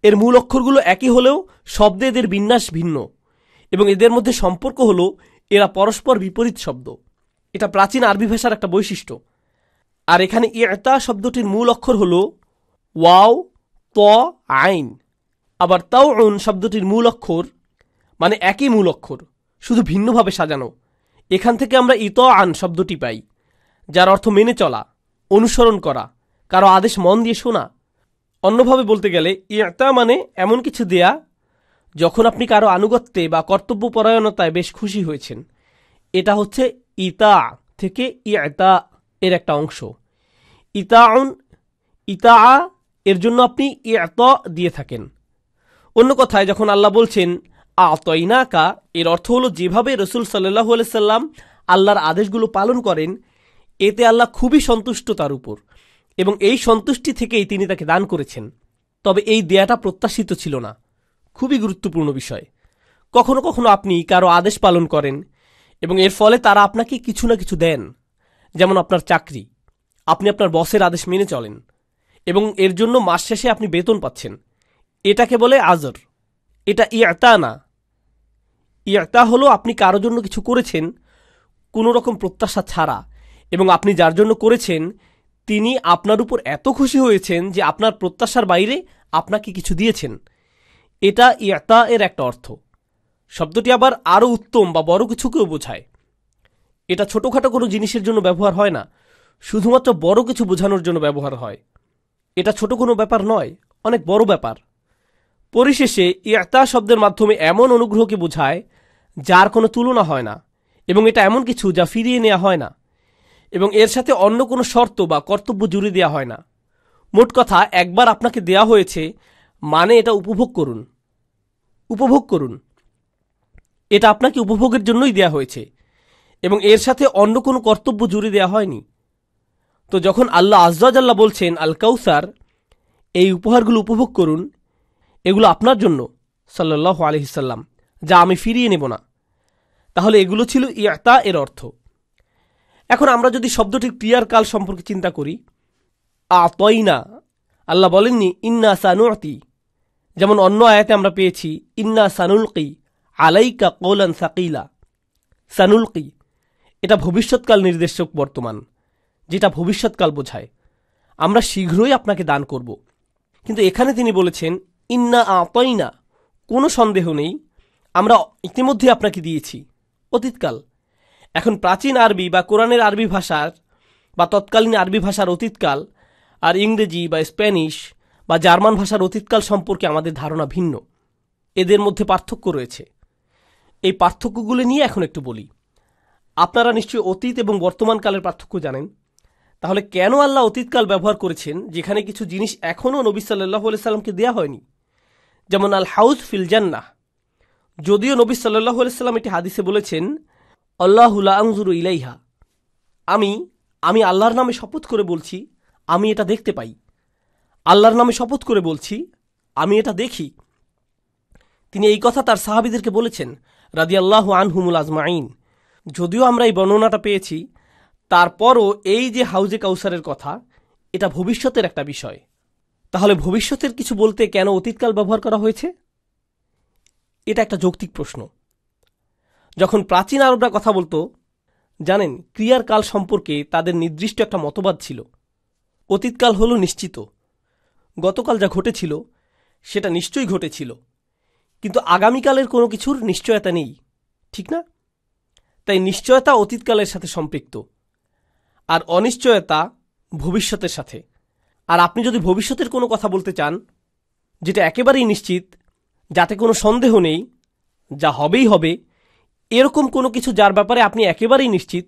এর মূল অক্ষরগুলো একই হলেও শব্দে এদের বিন্যাস ভিন্ন এবং এদের মধ্যে সম্পর্ক হলো এরা পরস্পর বিপরীত শব্দ এটা প্রাচীন আরবি ভাষার একটা বৈশিষ্ট্য আর এখানে ইয়তা শব্দটির মূল অক্ষর হলো ওয়াও ত আইন আবার তাও উন শব্দটির মূল অক্ষর মানে একই মূল অক্ষর শুধু ভিন্নভাবে সাজানো এখান থেকে আমরা ইত আন শব্দটি পাই যার অর্থ মেনে চলা অনুসরণ করা কারো আদেশ মন দিয়ে শোনা অন্যভাবে বলতে গেলে ইয়তা মানে এমন কিছু দেয়া যখন আপনি কারো আনুগত্যে বা কর্তব্যপরায়ণতায় বেশ খুশি হয়েছেন এটা হচ্ছে ইতা থেকে ইয়তা এর একটা অংশ ইতাউন ইতা এর জন্য আপনি এত দিয়ে থাকেন অন্য কথায় যখন আল্লাহ বলছেন আতইনাকা এর অর্থ হলো যেভাবে রসুল সাল্লাহ সাল্লাম আল্লাহর আদেশগুলো পালন করেন এতে আল্লাহ খুবই সন্তুষ্ট তার উপর এবং এই সন্তুষ্টি থেকেই তিনি তাকে দান করেছেন তবে এই দেয়াটা প্রত্যাশিত ছিল না খুবই গুরুত্বপূর্ণ বিষয় কখনো কখনো আপনি কারো আদেশ পালন করেন এবং এর ফলে তারা আপনাকে কিছু না কিছু দেন যেমন আপনার চাকরি আপনি আপনার বসের আদেশ মেনে চলেন এবং এর জন্য মাস শেষে আপনি বেতন পাচ্ছেন এটাকে বলে আজর এটা ইয়াতা না ইয়াতা হলো আপনি কারো জন্য কিছু করেছেন কোনো রকম প্রত্যাশা ছাড়া এবং আপনি যার জন্য করেছেন তিনি আপনার উপর এত খুশি হয়েছেন যে আপনার প্রত্যাশার বাইরে আপনাকে কিছু দিয়েছেন এটা ইয়াতা এর একটা অর্থ শব্দটি আবার আরও উত্তম বা বড় কিছুকেও বোঝায় এটা ছোটোখাটো কোনো জিনিসের জন্য ব্যবহার হয় না শুধুমাত্র বড় কিছু বোঝানোর জন্য ব্যবহার হয় এটা ছোট কোনো ব্যাপার নয় অনেক বড় ব্যাপার পরিশেষে ইয়াতা শব্দের মাধ্যমে এমন অনুগ্রহকে বোঝায় যার কোনো তুলনা হয় না এবং এটা এমন কিছু যা ফিরিয়ে নেওয়া হয় না এবং এর সাথে অন্য কোনো শর্ত বা কর্তব্য জুড়ে দেওয়া হয় না মোট কথা একবার আপনাকে দেয়া হয়েছে মানে এটা উপভোগ করুন উপভোগ করুন এটা আপনাকে উপভোগের জন্যই দেয়া হয়েছে এবং এর সাথে অন্য কোনো কর্তব্য জুড়ে দেওয়া হয়নি তো যখন আল্লাহ আজাল্লাহ বলছেন আল কাউসার এই উপহারগুলো উপভোগ করুন এগুলো আপনার জন্য সাল্লাহ আলহিসাল্লাম যা আমি ফিরিয়ে নেব না তাহলে এগুলো ছিল ইয়াতা এর অর্থ এখন আমরা যদি শব্দটির ক্রিয়ার সম্পর্কে চিন্তা করি আতয়না আল্লাহ বলেননি ইন্না সানুরতি যেমন অন্য আয়াতে আমরা পেয়েছি ইন্না সানুলকি আলাইকা কৌলান সাকিলা সানুলকি এটা ভবিষ্যৎকাল নির্দেশক বর্তমান যেটা ভবিষ্যৎকাল বোঝায় আমরা শীঘ্রই আপনাকে দান করব কিন্তু এখানে তিনি বলেছেন ইন্না না কোনো সন্দেহ নেই আমরা ইতিমধ্যে আপনাকে দিয়েছি অতীতকাল এখন প্রাচীন আরবি বা কোরআনের আরবি ভাষার বা তৎকালীন আরবি ভাষার অতীতকাল আর ইংরেজি বা স্প্যানিশ বা জার্মান ভাষার অতীতকাল সম্পর্কে আমাদের ধারণা ভিন্ন এদের মধ্যে পার্থক্য রয়েছে এই পার্থক্যগুলো নিয়ে এখন একটু বলি আপনারা নিশ্চয়ই অতীত এবং বর্তমানকালের পার্থক্য জানেন তাহলে কেন আল্লাহ অতীতকাল ব্যবহার করেছেন যেখানে কিছু জিনিস এখনও নবী সাল্লাহ সাল্লামকে দেওয়া হয়নি যেমন আল হাউস ফিল জান্নাহ যদিও নবী সাল্লাহ সাল্লাম এটি হাদিসে বলেছেন আল্লাহুল্লা আংজুরু ইলাইহা আমি আমি আল্লাহর নামে শপথ করে বলছি আমি এটা দেখতে পাই আল্লাহর নামে শপথ করে বলছি আমি এটা দেখি তিনি এই কথা তার সাহাবিদেরকে বলেছেন রাদি আল্লাহ আনহুমুল আজমাইন যদিও আমরা এই বর্ণনাটা পেয়েছি তারপরও এই যে হাউজে কাউসারের কথা এটা ভবিষ্যতের একটা বিষয় তাহলে ভবিষ্যতের কিছু বলতে কেন অতীতকাল ব্যবহার করা হয়েছে এটা একটা যৌক্তিক প্রশ্ন যখন প্রাচীন আরবরা কথা বলতো জানেন ক্রিয়ার কাল সম্পর্কে তাদের নির্দিষ্ট একটা মতবাদ ছিল অতীতকাল হলো নিশ্চিত গতকাল যা ঘটেছিল সেটা নিশ্চয়ই ঘটেছিল কিন্তু আগামীকালের কোনো কিছুর নিশ্চয়তা নেই ঠিক না তাই নিশ্চয়তা অতীতকালের সাথে সম্পৃক্ত আর অনিশ্চয়তা ভবিষ্যতের সাথে আর আপনি যদি ভবিষ্যতের কোনো কথা বলতে চান যেটা একেবারেই নিশ্চিত যাতে কোনো সন্দেহ নেই যা হবেই হবে এরকম কোনো কিছু যার ব্যাপারে আপনি একেবারেই নিশ্চিত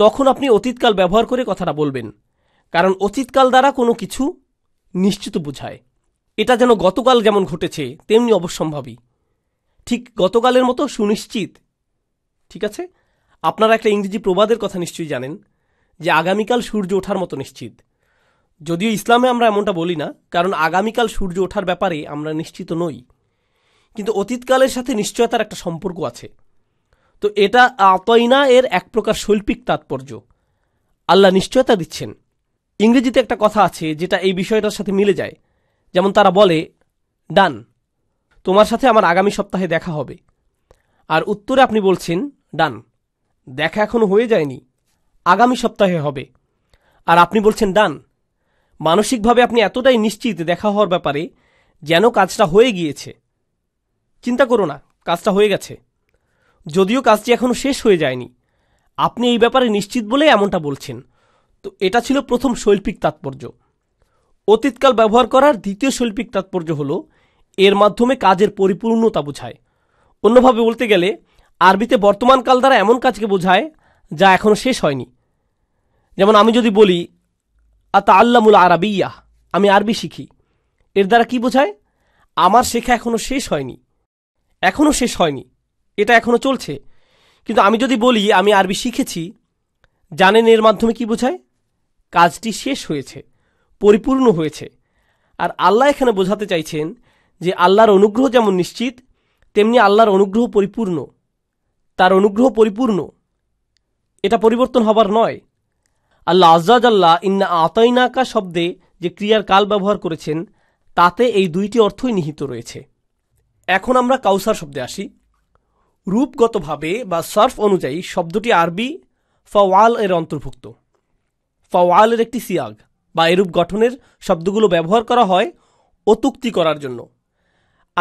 তখন আপনি অতীতকাল ব্যবহার করে কথাটা বলবেন কারণ অতীতকাল দ্বারা কোনো কিছু নিশ্চিত বোঝায় এটা যেন গতকাল যেমন ঘটেছে তেমনি অবশ্যম্ভাবী ঠিক গতকালের মতো সুনিশ্চিত ঠিক আছে আপনারা একটা ইংরেজি প্রবাদের কথা নিশ্চয়ই জানেন যে আগামীকাল সূর্য ওঠার মতো নিশ্চিত যদিও ইসলামে আমরা এমনটা বলি না কারণ আগামীকাল সূর্য ওঠার ব্যাপারে আমরা নিশ্চিত নই কিন্তু অতীতকালের সাথে নিশ্চয়তার একটা সম্পর্ক আছে তো এটা আতয়না এর এক প্রকার শৈল্পিক তাৎপর্য আল্লাহ নিশ্চয়তা দিচ্ছেন ইংরেজিতে একটা কথা আছে যেটা এই বিষয়টার সাথে মিলে যায় যেমন তারা বলে ডান তোমার সাথে আমার আগামী সপ্তাহে দেখা হবে আর উত্তরে আপনি বলছেন ডান দেখা এখনও হয়ে যায়নি আগামী সপ্তাহে হবে আর আপনি বলছেন ডান মানসিকভাবে আপনি এতটাই নিশ্চিত দেখা হওয়ার ব্যাপারে যেন কাজটা হয়ে গিয়েছে চিন্তা করো না কাজটা হয়ে গেছে যদিও কাজটি এখনও শেষ হয়ে যায়নি আপনি এই ব্যাপারে নিশ্চিত বলে এমনটা বলছেন তো এটা ছিল প্রথম শৈল্পিক তাৎপর্য অতীতকাল ব্যবহার করার দ্বিতীয় শৈল্পিক তাৎপর্য হল এর মাধ্যমে কাজের পরিপূর্ণতা বোঝায় অন্যভাবে বলতে গেলে আরবিতে বর্তমানকাল দ্বারা এমন কাজকে বোঝায় যা এখনও শেষ হয়নি যেমন আমি যদি বলি আতা আল্লামুল আরবিয়া আমি আরবি শিখি এর দ্বারা কি বোঝায় আমার শেখা এখনও শেষ হয়নি এখনও শেষ হয়নি এটা এখনও চলছে কিন্তু আমি যদি বলি আমি আরবি শিখেছি জানেন এর মাধ্যমে কি বোঝায় কাজটি শেষ হয়েছে পরিপূর্ণ হয়েছে আর আল্লাহ এখানে বোঝাতে চাইছেন যে আল্লাহর অনুগ্রহ যেমন নিশ্চিত তেমনি আল্লাহর অনুগ্রহ পরিপূর্ণ তার অনুগ্রহ পরিপূর্ণ এটা পরিবর্তন হবার নয় আল্লাহ আজাজাল্লাহ ইন্না আতাইনাকা শব্দে যে ক্রিয়ার কাল ব্যবহার করেছেন তাতে এই দুইটি অর্থই নিহিত রয়েছে এখন আমরা কাউসার শব্দে আসি রূপগতভাবে বা সার্ফ অনুযায়ী শব্দটি আরবি ফওয়াল এর অন্তর্ভুক্ত ফওয়ালের একটি সিয়াগ বা এরূপ গঠনের শব্দগুলো ব্যবহার করা হয় অতুক্তি করার জন্য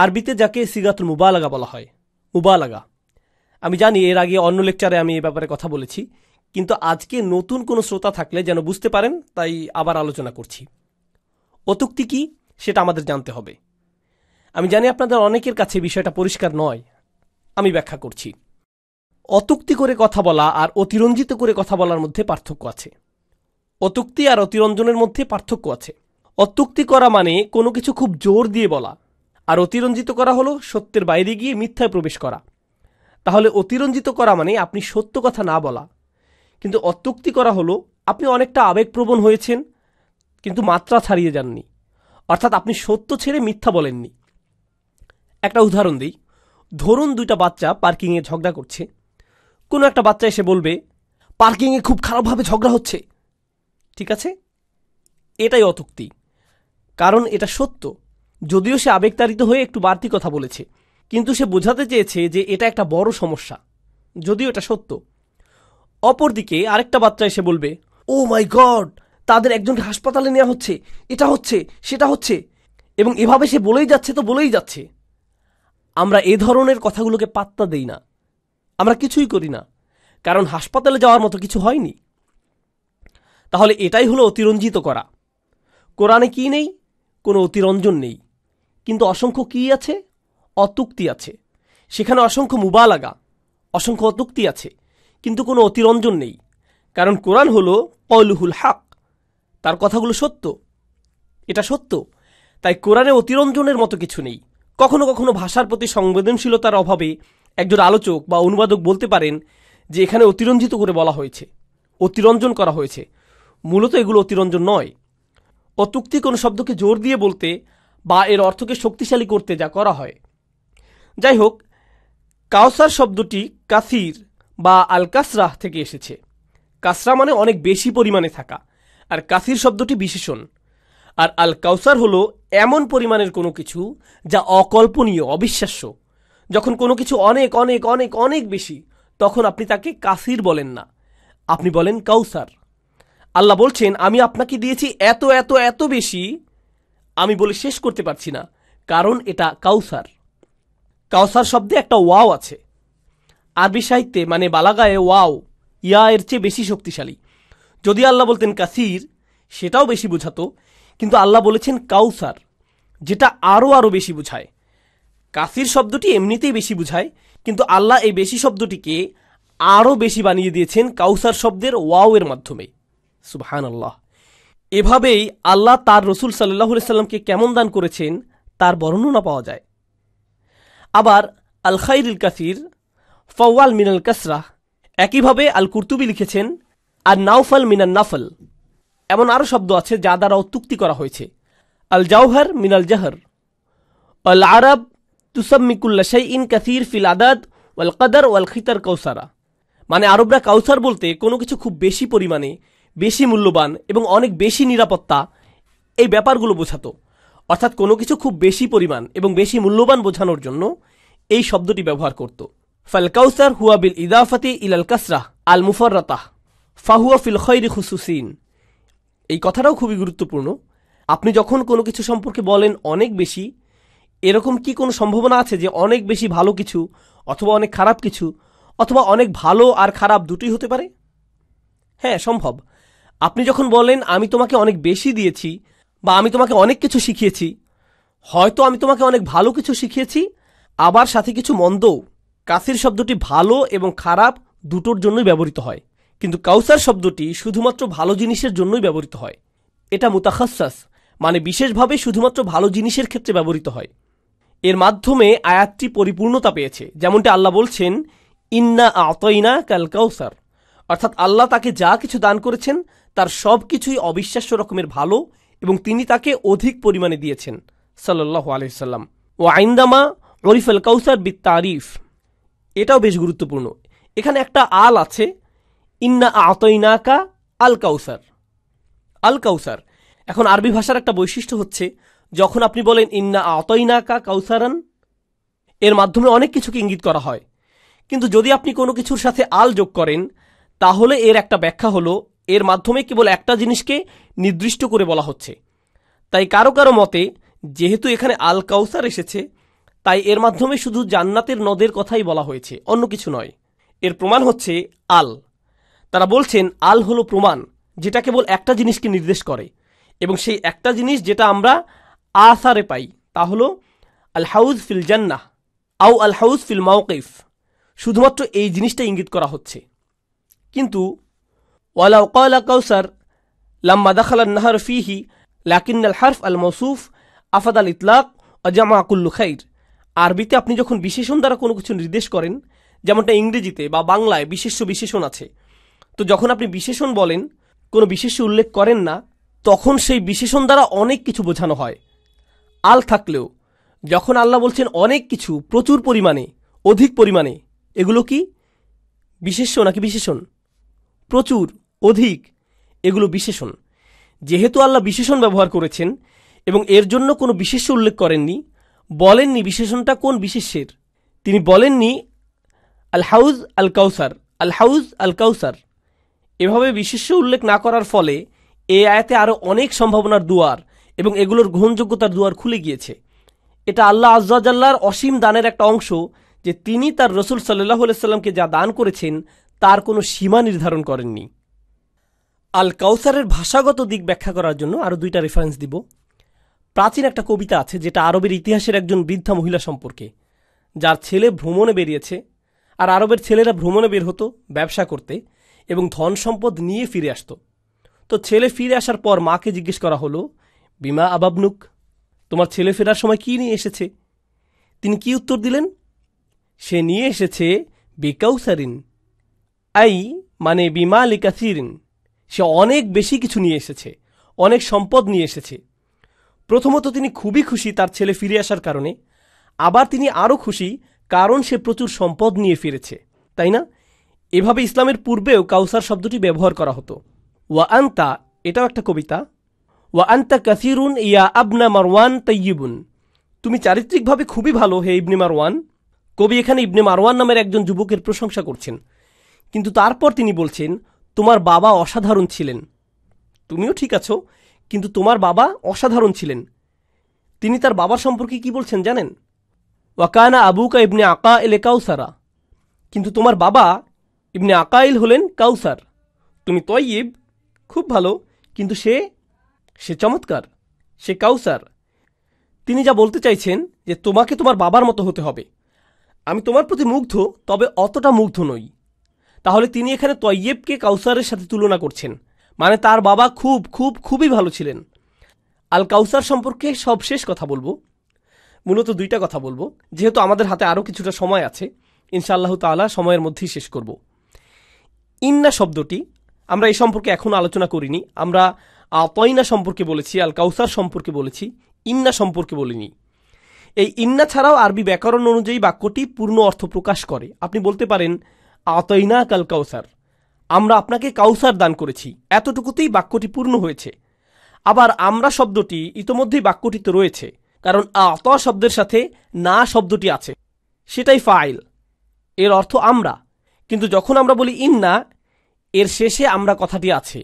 আরবিতে যাকে সিগাতুল মুবালাগা বলা হয় মুবালাগা আমি জানি এর আগে অন্য লেকচারে আমি এ ব্যাপারে কথা বলেছি কিন্তু আজকে নতুন কোনো শ্রোতা থাকলে যেন বুঝতে পারেন তাই আবার আলোচনা করছি অতুক্তি কি সেটা আমাদের জানতে হবে আমি জানি আপনাদের অনেকের কাছে বিষয়টা পরিষ্কার নয় আমি ব্যাখ্যা করছি অতুক্তি করে কথা বলা আর অতিরঞ্জিত করে কথা বলার মধ্যে পার্থক্য আছে অতুক্তি আর অতিরঞ্জনের মধ্যে পার্থক্য আছে অতুক্তি করা মানে কোনো কিছু খুব জোর দিয়ে বলা আর অতিরঞ্জিত করা হলো সত্যের বাইরে গিয়ে মিথ্যায় প্রবেশ করা তাহলে অতিরঞ্জিত করা মানে আপনি সত্য কথা না বলা কিন্তু অত্যুক্তি করা হলো আপনি অনেকটা আবেগপ্রবণ হয়েছেন কিন্তু মাত্রা ছাড়িয়ে যাননি অর্থাৎ আপনি সত্য ছেড়ে মিথ্যা বলেননি একটা উদাহরণ দিই ধরুন দুইটা বাচ্চা পার্কিংয়ে ঝগড়া করছে কোনো একটা বাচ্চা এসে বলবে পার্কিংয়ে খুব খারাপভাবে ঝগড়া হচ্ছে ঠিক আছে এটাই অতুক্তি কারণ এটা সত্য যদিও সে আবেগতাড়িত হয়ে একটু বাড়তি কথা বলেছে কিন্তু সে বোঝাতে চেয়েছে যে এটা একটা বড় সমস্যা যদিও এটা সত্য অপরদিকে আরেকটা বাচ্চা এসে বলবে ও মাই গড তাদের একজনকে হাসপাতালে নেওয়া হচ্ছে এটা হচ্ছে সেটা হচ্ছে এবং এভাবে সে বলেই যাচ্ছে তো বলেই যাচ্ছে আমরা এ ধরনের কথাগুলোকে পাত্তা দেই না আমরা কিছুই করি না কারণ হাসপাতালে যাওয়ার মতো কিছু হয়নি তাহলে এটাই হলো অতিরঞ্জিত করা কোরআনে কি নেই কোনো অতিরঞ্জন নেই কিন্তু অসংখ্য কি আছে অতুক্তি আছে সেখানে অসংখ্য মুবালাগা অসংখ্য অতুক্তি আছে কিন্তু কোনো অতিরঞ্জন নেই কারণ কোরআন হল কলহুল হাক তার কথাগুলো সত্য এটা সত্য তাই কোরআনে অতিরঞ্জনের মতো কিছু নেই কখনো কখনো ভাষার প্রতি সংবেদনশীলতার অভাবে একজন আলোচক বা অনুবাদক বলতে পারেন যে এখানে অতিরঞ্জিত করে বলা হয়েছে অতিরঞ্জন করা হয়েছে মূলত এগুলো অতিরঞ্জন নয় অতুক্তি কোনো শব্দকে জোর দিয়ে বলতে বা এর অর্থকে শক্তিশালী করতে যা করা হয় যাই হোক কাউসার শব্দটি কাসির বা আল কাসরাহ থেকে এসেছে কাসরা মানে অনেক বেশি পরিমাণে থাকা আর কাসির শব্দটি বিশেষণ আর আল কাউসার হল এমন পরিমাণের কোনো কিছু যা অকল্পনীয় অবিশ্বাস্য যখন কোনো কিছু অনেক অনেক অনেক অনেক বেশি তখন আপনি তাকে কাসির বলেন না আপনি বলেন কাউসার আল্লাহ বলছেন আমি আপনাকে দিয়েছি এত এত এত বেশি আমি বলে শেষ করতে পারছি না কারণ এটা কাউসার কাউসার শব্দে একটা ওয়াও আছে আরবি সাহিত্যে মানে বালাগায়ে ওয়াও ইয়া এর চেয়ে বেশি শক্তিশালী যদি আল্লাহ বলতেন কাসির সেটাও বেশি বোঝাতো কিন্তু আল্লাহ বলেছেন কাউসার যেটা আরও আরও বেশি বোঝায় কাসির শব্দটি এমনিতেই বেশি বোঝায় কিন্তু আল্লাহ এই বেশি শব্দটিকে আরও বেশি বানিয়ে দিয়েছেন কাউসার শব্দের ওয়াও এর মাধ্যমে সুবহান আল্লাহ এভাবেই আল্লাহ তার রসুল সাল্লাহ সাল্লামকে কেমন দান করেছেন তার বর্ণনা পাওয়া যায় আবার আল খাইরুল কাসির ফওয়াল মিনাল কাসরা একইভাবে আল কুর্তুবি লিখেছেন আর নাওফাল মিনাল নাফল এমন আরও শব্দ আছে যা দ্বারা অত্যুক্তি করা হয়েছে আল জাওহার মিনাল জাহর আল আরব তুসাম্মিকুল্লা শাই ইন কাসির ফিল আদাদ ওয়াল কাদার ওয়াল খিতার কৌসারা মানে আরবরা কাউসার বলতে কোনো কিছু খুব বেশি পরিমাণে বেশি মূল্যবান এবং অনেক বেশি নিরাপত্তা এই ব্যাপারগুলো বোঝাতো অর্থাৎ কোনো কিছু খুব বেশি পরিমাণ এবং বেশি মূল্যবান বোঝানোর জন্য এই শব্দটি ব্যবহার করত ফালকাউসার হুয়া বিল ইদাফাতি আল কাসরাহ আল মুফররাতাহ ফাহুয়া ফিল খৈরি খুসুসিন এই কথাটাও খুবই গুরুত্বপূর্ণ আপনি যখন কোনো কিছু সম্পর্কে বলেন অনেক বেশি এরকম কি কোনো সম্ভাবনা আছে যে অনেক বেশি ভালো কিছু অথবা অনেক খারাপ কিছু অথবা অনেক ভালো আর খারাপ দুটোই হতে পারে হ্যাঁ সম্ভব আপনি যখন বলেন আমি তোমাকে অনেক বেশি দিয়েছি বা আমি তোমাকে অনেক কিছু শিখিয়েছি হয়তো আমি তোমাকে অনেক ভালো কিছু শিখিয়েছি আবার সাথে কিছু মন্দ কাসির শব্দটি ভালো এবং খারাপ দুটোর জন্যই ব্যবহৃত হয় কিন্তু কাউসার শব্দটি শুধুমাত্র ভালো জিনিসের জন্যই ব্যবহৃত হয় এটা মুতাখাসাস মানে বিশেষভাবে শুধুমাত্র ভালো জিনিসের ক্ষেত্রে ব্যবহৃত হয় এর মাধ্যমে আয়াতটি পরিপূর্ণতা পেয়েছে যেমনটি আল্লাহ বলছেন ইন্না আতইনা কাল কাউসার অর্থাৎ আল্লাহ তাকে যা কিছু দান করেছেন তার সব কিছুই অবিশ্বাস্য রকমের ভালো এবং তিনি তাকে অধিক পরিমাণে দিয়েছেন সাল্লাহ আলহিসাল্লাম ও আইন্দামা অরিফ আল কাউসার বি তারিফ এটাও বেশ গুরুত্বপূর্ণ এখানে একটা আল আছে ইন্না আতইনাকা আল কাউসার আল কাউসার এখন আরবি ভাষার একটা বৈশিষ্ট্য হচ্ছে যখন আপনি বলেন ইন্না আতইনাকা কাউসারান এর মাধ্যমে অনেক কিছুকে ইঙ্গিত করা হয় কিন্তু যদি আপনি কোনো কিছুর সাথে আল যোগ করেন তাহলে এর একটা ব্যাখ্যা হলো এর মাধ্যমে কেবল একটা জিনিসকে নির্দিষ্ট করে বলা হচ্ছে তাই কারো কারো মতে যেহেতু এখানে আল কাউসার এসেছে তাই এর মাধ্যমে শুধু জান্নাতের নদের কথাই বলা হয়েছে অন্য কিছু নয় এর প্রমাণ হচ্ছে আল তারা বলছেন আল হলো প্রমাণ যেটা কেবল একটা জিনিসকে নির্দেশ করে এবং সেই একটা জিনিস যেটা আমরা আসারে পাই তা হল আল হাউজ ফিল জান্নাহ আউ আল হাউজ ফিল মাউকিফ শুধুমাত্র এই জিনিসটা ইঙ্গিত করা হচ্ছে কিন্তু ওয়ালাউ কলা কৌসার লাম্মা দখল নাহর ফিহি লাকিন্নাল আল আল মৌসুফ আফাদ আল ইতলাক অজামা আকুল্লু খাইর আরবিতে আপনি যখন বিশেষণ দ্বারা কোনো কিছু নির্দেশ করেন যেমনটা ইংরেজিতে বা বাংলায় বিশেষ্য বিশেষণ আছে তো যখন আপনি বিশেষণ বলেন কোনো বিশেষ্য উল্লেখ করেন না তখন সেই বিশেষণ দ্বারা অনেক কিছু বোঝানো হয় আল থাকলেও যখন আল্লাহ বলছেন অনেক কিছু প্রচুর পরিমাণে অধিক পরিমাণে এগুলো কি বিশেষ্য নাকি বিশেষণ প্রচুর অধিক এগুলো বিশেষণ যেহেতু আল্লাহ বিশেষণ ব্যবহার করেছেন এবং এর জন্য কোনো বিশেষ উল্লেখ করেননি বলেননি বিশেষণটা কোন বিশেষের তিনি বলেননি আল হাউজ আল কাউসার আল হাউজ আল কাউসার এভাবে বিশেষ উল্লেখ না করার ফলে এ আয়াতে আরও অনেক সম্ভাবনার দুয়ার এবং এগুলোর গ্রহণযোগ্যতার দুয়ার খুলে গিয়েছে এটা আল্লাহ আজ্জাজাল্লার অসীম দানের একটা অংশ যে তিনি তার রসুল সাল্লাহ সাল্লামকে যা দান করেছেন তার কোনো সীমা নির্ধারণ করেননি আল কাউসারের ভাষাগত দিক ব্যাখ্যা করার জন্য আরও দুইটা রেফারেন্স দিব প্রাচীন একটা কবিতা আছে যেটা আরবের ইতিহাসের একজন বৃদ্ধা মহিলা সম্পর্কে যার ছেলে ভ্রমণে বেরিয়েছে আর আরবের ছেলেরা ভ্রমণে বের হতো ব্যবসা করতে এবং ধন সম্পদ নিয়ে ফিরে আসতো তো ছেলে ফিরে আসার পর মাকে জিজ্ঞেস করা হলো বিমা আবাবনুক তোমার ছেলে ফেরার সময় কী নিয়ে এসেছে তিনি কি উত্তর দিলেন সে নিয়ে এসেছে বেকাউসারিন আই মানে বিমালি কাসিরিন সে অনেক বেশি কিছু নিয়ে এসেছে অনেক সম্পদ নিয়ে এসেছে প্রথমত তিনি খুবই খুশি তার ছেলে ফিরে আসার কারণে আবার তিনি আরও খুশি কারণ সে প্রচুর সম্পদ নিয়ে ফিরেছে তাই না এভাবে ইসলামের পূর্বেও কাউসার শব্দটি ব্যবহার করা হতো ওয়া আন্তা এটাও একটা কবিতা ওয়া আন্তা কাসিরুন ইয়া আবনা মারওয়ান তৈবুন তুমি চারিত্রিকভাবে খুবই ভালো হে ইবনে মারওয়ান কবি এখানে ইবনে মারওয়ান নামের একজন যুবকের প্রশংসা করছেন কিন্তু তারপর তিনি বলছেন তোমার বাবা অসাধারণ ছিলেন তুমিও ঠিক আছো কিন্তু তোমার বাবা অসাধারণ ছিলেন তিনি তার বাবার সম্পর্কে কি বলছেন জানেন আবু আবুকা ইবনে আকা এলে কাউসারা কিন্তু তোমার বাবা ইবনে আকাইল হলেন কাউসার তুমি তয়িব খুব ভালো কিন্তু সে সে চমৎকার সে কাউসার তিনি যা বলতে চাইছেন যে তোমাকে তোমার বাবার মতো হতে হবে আমি তোমার প্রতি মুগ্ধ তবে অতটা মুগ্ধ নই তাহলে তিনি এখানে তৈয়েবকে কাউসারের সাথে তুলনা করছেন মানে তার বাবা খুব খুব খুবই ভালো ছিলেন আল কাউসার সম্পর্কে সবশেষ কথা বলবো মূলত দুইটা কথা বলবো যেহেতু আমাদের হাতে আরও কিছুটা সময় আছে ইনশাআল্লাহ তালা সময়ের মধ্যেই শেষ করব ইন্না শব্দটি আমরা এ সম্পর্কে এখন আলোচনা করিনি আমরা আতয়না সম্পর্কে বলেছি আল কাউসার সম্পর্কে বলেছি ইন্না সম্পর্কে বলিনি এই ইন্না ছাড়াও আরবি ব্যাকরণ অনুযায়ী বাক্যটি পূর্ণ অর্থ প্রকাশ করে আপনি বলতে পারেন আতইনা কাল কাউসার আমরা আপনাকে কাউসার দান করেছি এতটুকুতেই বাক্যটি পূর্ণ হয়েছে আবার আমরা শব্দটি ইতোমধ্যেই বাক্যটিতে রয়েছে কারণ আত শব্দের সাথে না শব্দটি আছে সেটাই ফাইল এর অর্থ আমরা কিন্তু যখন আমরা বলি ইন্না এর শেষে আমরা কথাটি আছে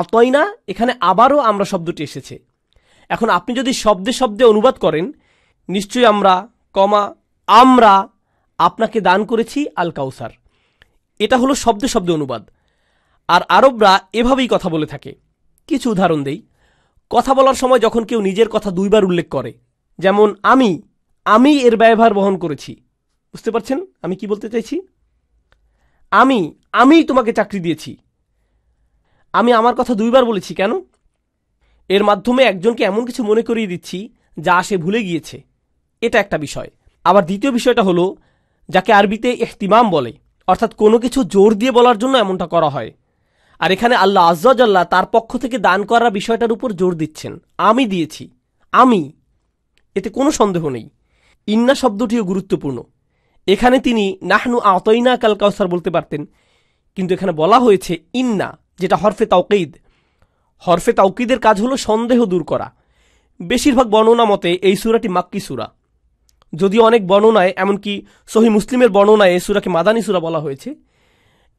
আতয়না এখানে আবারও আমরা শব্দটি এসেছে এখন আপনি যদি শব্দে শব্দে অনুবাদ করেন নিশ্চয়ই আমরা কমা আমরা আপনাকে দান করেছি আল কাউসার এটা হলো শব্দে শব্দে অনুবাদ আর আরবরা এভাবেই কথা বলে থাকে কিছু উদাহরণ দেই কথা বলার সময় যখন কেউ নিজের কথা দুইবার উল্লেখ করে যেমন আমি আমি এর ব্যয়ভার বহন করেছি বুঝতে পারছেন আমি কি বলতে চাইছি আমি আমি তোমাকে চাকরি দিয়েছি আমি আমার কথা দুইবার বলেছি কেন এর মাধ্যমে একজনকে এমন কিছু মনে করিয়ে দিচ্ছি যা সে ভুলে গিয়েছে এটা একটা বিষয় আবার দ্বিতীয় বিষয়টা হলো যাকে আরবিতে এহতিমাম বলে অর্থাৎ কোনো কিছু জোর দিয়ে বলার জন্য এমনটা করা হয় আর এখানে আল্লাহ আজ্লা তার পক্ষ থেকে দান করার বিষয়টার উপর জোর দিচ্ছেন আমি দিয়েছি আমি এতে কোনো সন্দেহ নেই ইন্না শব্দটিও গুরুত্বপূর্ণ এখানে তিনি নাহনু আতইনা কাল কাউসার বলতে পারতেন কিন্তু এখানে বলা হয়েছে ইন্না যেটা হরফে তাওকিদ হরফে তাওকিদের কাজ হলো সন্দেহ দূর করা বেশিরভাগ বর্ণনা মতে এই সুরাটি মাক্কি সুরা যদিও অনেক বর্ণনায় এমনকি সহি মুসলিমের বর্ণনায় এই সুরাকে মাদানী সুরা বলা হয়েছে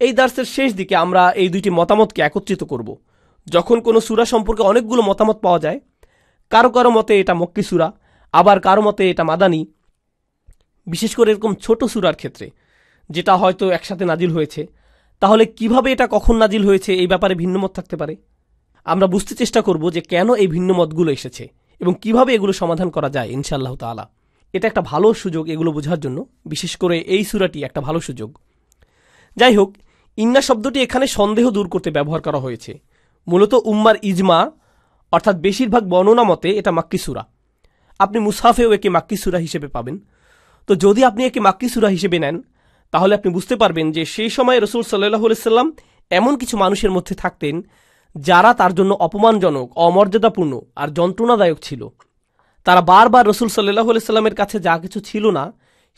এই দার্সের শেষ দিকে আমরা এই দুইটি মতামতকে একত্রিত করব যখন কোনো সুরা সম্পর্কে অনেকগুলো মতামত পাওয়া যায় কারো কারো মতে এটা মক্কি সুরা আবার কারো মতে এটা মাদানী বিশেষ করে এরকম ছোট সুরার ক্ষেত্রে যেটা হয়তো একসাথে নাজিল হয়েছে তাহলে কিভাবে এটা কখন নাজিল হয়েছে এই ব্যাপারে ভিন্নমত থাকতে পারে আমরা বুঝতে চেষ্টা করব যে কেন এই ভিন্নমতগুলো এসেছে এবং কিভাবে এগুলো সমাধান করা যায় ইনশাআল্লাহ তালা এটা একটা ভালো সুযোগ এগুলো বোঝার জন্য বিশেষ করে এই সুরাটি একটা ভালো সুযোগ যাই হোক ইন্না শব্দটি এখানে সন্দেহ দূর করতে ব্যবহার করা হয়েছে মূলত উম্মার ইজমা অর্থাৎ বেশিরভাগ বর্ণনা মতে এটা মাক্কি সুরা আপনি মুসাফেও একে মাক্কি সুরা হিসেবে পাবেন তো যদি আপনি একে মাক্কি সুরা হিসেবে নেন তাহলে আপনি বুঝতে পারবেন যে সেই সময় রসুল সাল্লাহ সাল্লাম এমন কিছু মানুষের মধ্যে থাকতেন যারা তার জন্য অপমানজনক অমর্যাদাপূর্ণ আর যন্ত্রণাদায়ক ছিল তারা বারবার রসুল সাল্লাহ আলাইস্লামের কাছে যা কিছু ছিল না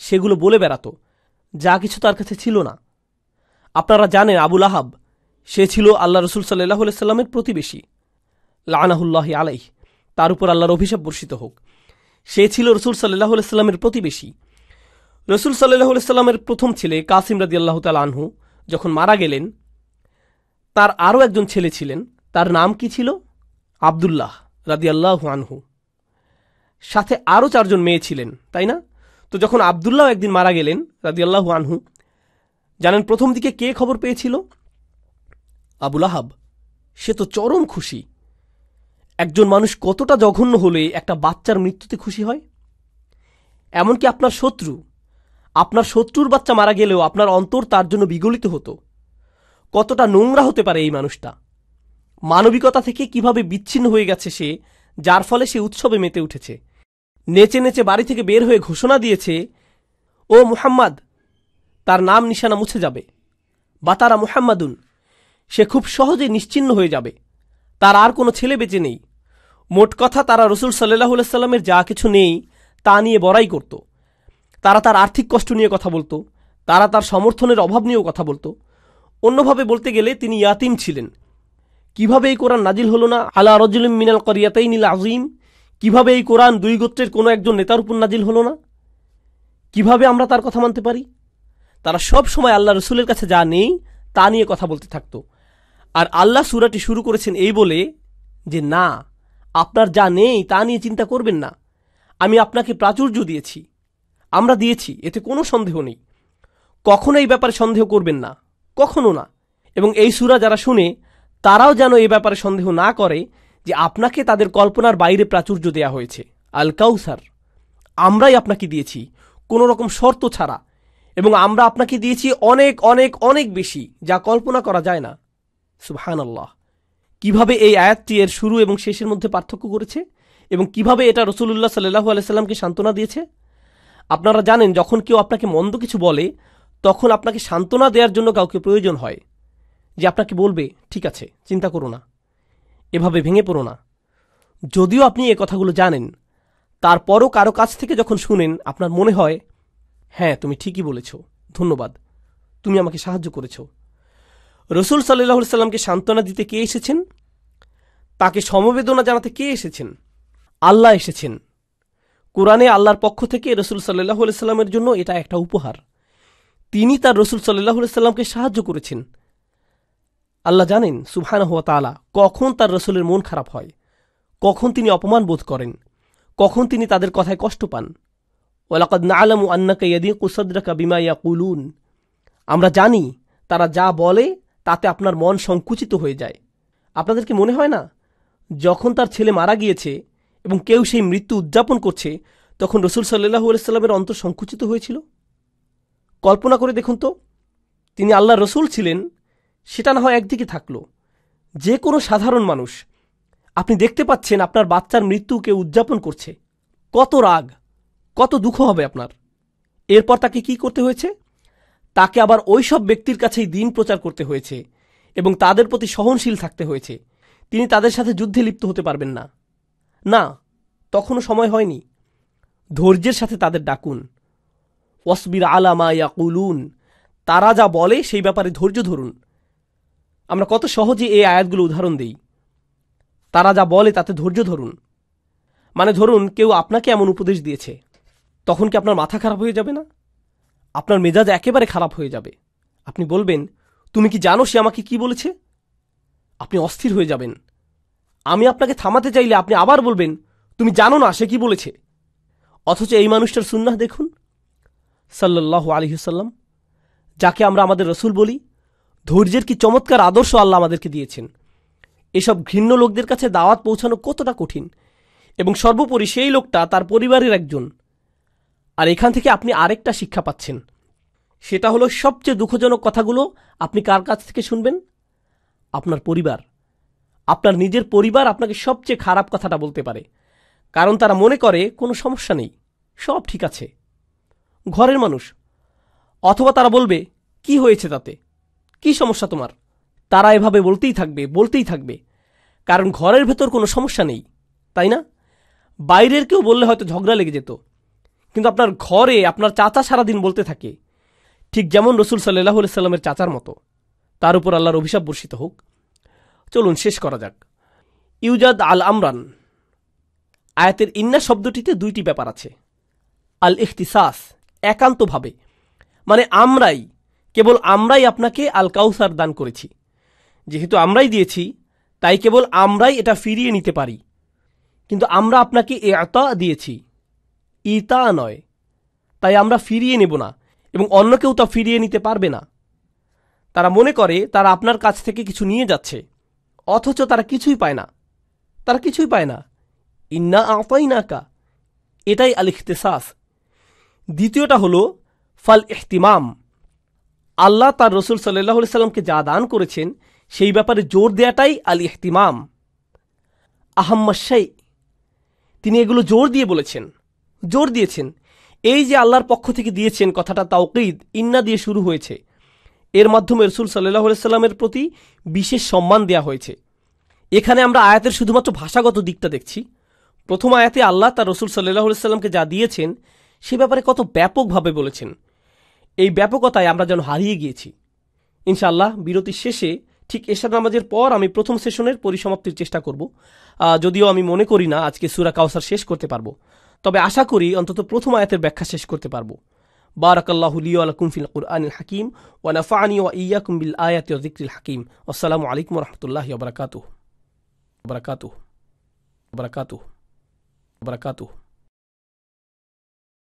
সেগুলো বলে বেড়াতো যা কিছু তার কাছে ছিল না আপনারা জানেন আবুল আহাব সে ছিল আল্লাহ রসুল সাল্লাহ আলাইস্লামের প্রতিবেশী লানাহুল্লাহ আলাই তার উপর আল্লাহর অভিশাপ বর্ষিত হোক সে ছিল রসুল সাল্লাহ আলাইস্লামের প্রতিবেশী রসুল সাল্লাহ আলাইস্লামের প্রথম ছেলে কাসিম রাজি আল্লাহ তাল আনহু যখন মারা গেলেন তার আরও একজন ছেলে ছিলেন তার নাম কি ছিল আবদুল্লাহ রাদি আল্লাহ আনহু সাথে আরও চারজন মেয়ে ছিলেন তাই না তো যখন আবদুল্লাহ একদিন মারা গেলেন রাদিয়াল্লাহু আনহু জানেন প্রথম দিকে কে খবর পেয়েছিল আবুল আহাব সে তো চরম খুশি একজন মানুষ কতটা জঘন্য হলে একটা বাচ্চার মৃত্যুতে খুশি হয় এমনকি আপনার শত্রু আপনার শত্রুর বাচ্চা মারা গেলেও আপনার অন্তর তার জন্য বিগলিত হতো কতটা নোংরা হতে পারে এই মানুষটা মানবিকতা থেকে কিভাবে বিচ্ছিন্ন হয়ে গেছে সে যার ফলে সে উৎসবে মেতে উঠেছে নেচে নেচে বাড়ি থেকে বের হয়ে ঘোষণা দিয়েছে ও মুহাম্মদ তার নাম নিশানা মুছে যাবে বা তারা মুহাম্মাদুন সে খুব সহজে নিশ্চিন্ন হয়ে যাবে তার আর কোনো ছেলে বেঁচে নেই মোট কথা তারা রসুল সাল্লাহ সাল্লামের যা কিছু নেই তা নিয়ে বড়াই করত তারা তার আর্থিক কষ্ট নিয়ে কথা বলতো তারা তার সমর্থনের অভাব নিয়েও কথা বলতো অন্যভাবে বলতে গেলে তিনি ইয়াতিম ছিলেন কিভাবে এই কোরআন নাজিল হলো না আলা রজুলিম মিনাল করিয়াতেই নীল আজিম কিভাবে এই কোরআন দুই গোত্রের কোনো একজন নেতার উপর নাজিল হলো না কিভাবে আমরা তার কথা মানতে পারি তারা সব সময় আল্লাহ রসুলের কাছে যা নেই তা নিয়ে কথা বলতে থাকতো আর আল্লাহ সুরাটি শুরু করেছেন এই বলে যে না আপনার যা নেই তা নিয়ে চিন্তা করবেন না আমি আপনাকে প্রাচুর্য দিয়েছি আমরা দিয়েছি এতে কোনো সন্দেহ নেই কখনো এই ব্যাপারে সন্দেহ করবেন না কখনো না এবং এই সুরা যারা শুনে তারাও যেন এই ব্যাপারে সন্দেহ না করে যে আপনাকে তাদের কল্পনার বাইরে প্রাচুর্য দেয়া হয়েছে আল কাউসার আমরাই আপনাকে দিয়েছি কোনো রকম শর্ত ছাড়া এবং আমরা আপনাকে দিয়েছি অনেক অনেক অনেক বেশি যা কল্পনা করা যায় না সুবহান আল্লাহ কীভাবে এই আয়াতটি এর শুরু এবং শেষের মধ্যে পার্থক্য করেছে এবং কিভাবে এটা রসুল্লাহ সাল্লু আলাইসাল্লামকে সান্ত্বনা দিয়েছে আপনারা জানেন যখন কেউ আপনাকে মন্দ কিছু বলে তখন আপনাকে সান্ত্বনা দেওয়ার জন্য কাউকে প্রয়োজন হয় যে আপনাকে বলবে ঠিক আছে চিন্তা করো না এভাবে ভেঙে পড়ো না যদিও আপনি এ কথাগুলো জানেন তারপরও কারো কাছ থেকে যখন শুনেন আপনার মনে হয় হ্যাঁ তুমি ঠিকই বলেছ ধন্যবাদ তুমি আমাকে সাহায্য করেছ রসুল সাল্লাহ সাল্লামকে সান্ত্বনা দিতে কে এসেছেন তাকে সমবেদনা জানাতে কে এসেছেন আল্লাহ এসেছেন কোরআনে আল্লাহর পক্ষ থেকে রসুল সাল্লাহ সাল্লামের জন্য এটা একটা উপহার তিনি তার রসুল সাল্লাহ সাল্লামকে সাহায্য করেছেন আল্লাহ জানেন সুবহানা হুয়া তালা কখন তার রসুলের মন খারাপ হয় কখন তিনি অপমান বোধ করেন কখন তিনি তাদের কথায় কষ্ট পান ওলাকদ না আলম আন্নাকে ইয়াদি কুসদ্রাকা বিমা ইয়া কুলুন আমরা জানি তারা যা বলে তাতে আপনার মন সংকুচিত হয়ে যায় আপনাদের কি মনে হয় না যখন তার ছেলে মারা গিয়েছে এবং কেউ সেই মৃত্যু উদযাপন করছে তখন রসুল সাল্লাহ আলাইস্লামের অন্তর সংকুচিত হয়েছিল কল্পনা করে দেখুন তো তিনি আল্লাহ রসুল ছিলেন সেটা না হয় একদিকে থাকলো যে কোনো সাধারণ মানুষ আপনি দেখতে পাচ্ছেন আপনার বাচ্চার মৃত্যুকে উদযাপন করছে কত রাগ কত দুঃখ হবে আপনার এরপর তাকে কি করতে হয়েছে তাকে আবার ওই সব ব্যক্তির কাছেই দিন প্রচার করতে হয়েছে এবং তাদের প্রতি সহনশীল থাকতে হয়েছে তিনি তাদের সাথে যুদ্ধে লিপ্ত হতে পারবেন না না তখনও সময় হয়নি ধৈর্যের সাথে তাদের ডাকুন অসবির আলামা ইয়াকুলুন তারা যা বলে সেই ব্যাপারে ধৈর্য ধরুন আমরা কত সহজে এই আয়াতগুলো উদাহরণ দিই তারা যা বলে তাতে ধৈর্য ধরুন মানে ধরুন কেউ আপনাকে এমন উপদেশ দিয়েছে তখন কি আপনার মাথা খারাপ হয়ে যাবে না আপনার মেজাজ একেবারে খারাপ হয়ে যাবে আপনি বলবেন তুমি কি জানো সে আমাকে কি বলেছে আপনি অস্থির হয়ে যাবেন আমি আপনাকে থামাতে চাইলে আপনি আবার বলবেন তুমি জানো না সে কি বলেছে অথচ এই মানুষটার সুন্নাহ দেখুন সাল্লাহ আলহিসাল্লাম যাকে আমরা আমাদের রসুল বলি ধৈর্যের কি চমৎকার আদর্শ আল্লাহ আমাদেরকে দিয়েছেন এসব ঘৃণ্য লোকদের কাছে দাওয়াত পৌঁছানো কতটা কঠিন এবং সর্বোপরি সেই লোকটা তার পরিবারের একজন আর এখান থেকে আপনি আরেকটা শিক্ষা পাচ্ছেন সেটা হলো সবচেয়ে দুঃখজনক কথাগুলো আপনি কার কাছ থেকে শুনবেন আপনার পরিবার আপনার নিজের পরিবার আপনাকে সবচেয়ে খারাপ কথাটা বলতে পারে কারণ তারা মনে করে কোনো সমস্যা নেই সব ঠিক আছে ঘরের মানুষ অথবা তারা বলবে কি হয়েছে তাতে কি সমস্যা তোমার তারা এভাবে বলতেই থাকবে বলতেই থাকবে কারণ ঘরের ভেতর কোনো সমস্যা নেই তাই না বাইরের কেউ বললে হয়তো ঝগড়া লেগে যেত কিন্তু আপনার ঘরে আপনার চাচা সারাদিন বলতে থাকে ঠিক যেমন রসুল সাল্লাহ সাল্লামের চাচার মতো তার উপর আল্লাহর অভিশাপ বর্ষিত হোক চলুন শেষ করা যাক ইউজাদ আল আমরান আয়াতের ইন্না শব্দটিতে দুইটি ব্যাপার আছে আল ইখতিসাস একান্তভাবে মানে আমরাই কেবল আমরাই আপনাকে আল কাউসার দান করেছি যেহেতু আমরাই দিয়েছি তাই কেবল আমরাই এটা ফিরিয়ে নিতে পারি কিন্তু আমরা আপনাকে এ আতা দিয়েছি ইতা নয় তাই আমরা ফিরিয়ে নেব না এবং অন্য কেউ তা ফিরিয়ে নিতে পারবে না তারা মনে করে তারা আপনার কাছ থেকে কিছু নিয়ে যাচ্ছে অথচ তারা কিছুই পায় না তারা কিছুই পায় না ইন্না না নাকা এটাই আলিখতে সাস দ্বিতীয়টা হল ফাল ইহতিমাম আল্লাহ তার রসুল সাল্লাহ সাল্লামকে যা দান করেছেন সেই ব্যাপারে জোর দেয়াটাই আলী ইহতিমাম আহম্মাশাই তিনি এগুলো জোর দিয়ে বলেছেন জোর দিয়েছেন এই যে আল্লাহর পক্ষ থেকে দিয়েছেন কথাটা তাওকিদ ইন্না দিয়ে শুরু হয়েছে এর মাধ্যমে রসুল সাল্লাহ সাল্লামের প্রতি বিশেষ সম্মান দেয়া হয়েছে এখানে আমরা আয়াতের শুধুমাত্র ভাষাগত দিকটা দেখছি প্রথম আয়াতে আল্লাহ তার রসুল সাল্লাহ সাল্লামকে যা দিয়েছেন সে ব্যাপারে কত ব্যাপকভাবে বলেছেন এই ব্যাপকতায় আমরা যেন হারিয়ে গিয়েছি ইনশাআল্লাহ বিরতির শেষে ঠিক এশা নামাজের পর আমি প্রথম সেশনের পরিসমাপ্তির চেষ্টা করব যদিও আমি মনে করি না আজকে সুরা কাউসার শেষ করতে পারবো তবে আশা করি অন্তত প্রথম আয়াতের ব্যাখ্যা শেষ করতে পারবো বারাকাল্লাহু লি ওয়া কুমফিল ফিল হাকিম হাকীম ওয়া নাফা'নি ওয়া ইয়াকুমবিল বিল আয়াতি ওয়া যিকরিল হাকীম আসসালামু আলাইকুম ওয়া বারাকাতু বারাকাতু বারাকাতু বারাকাতু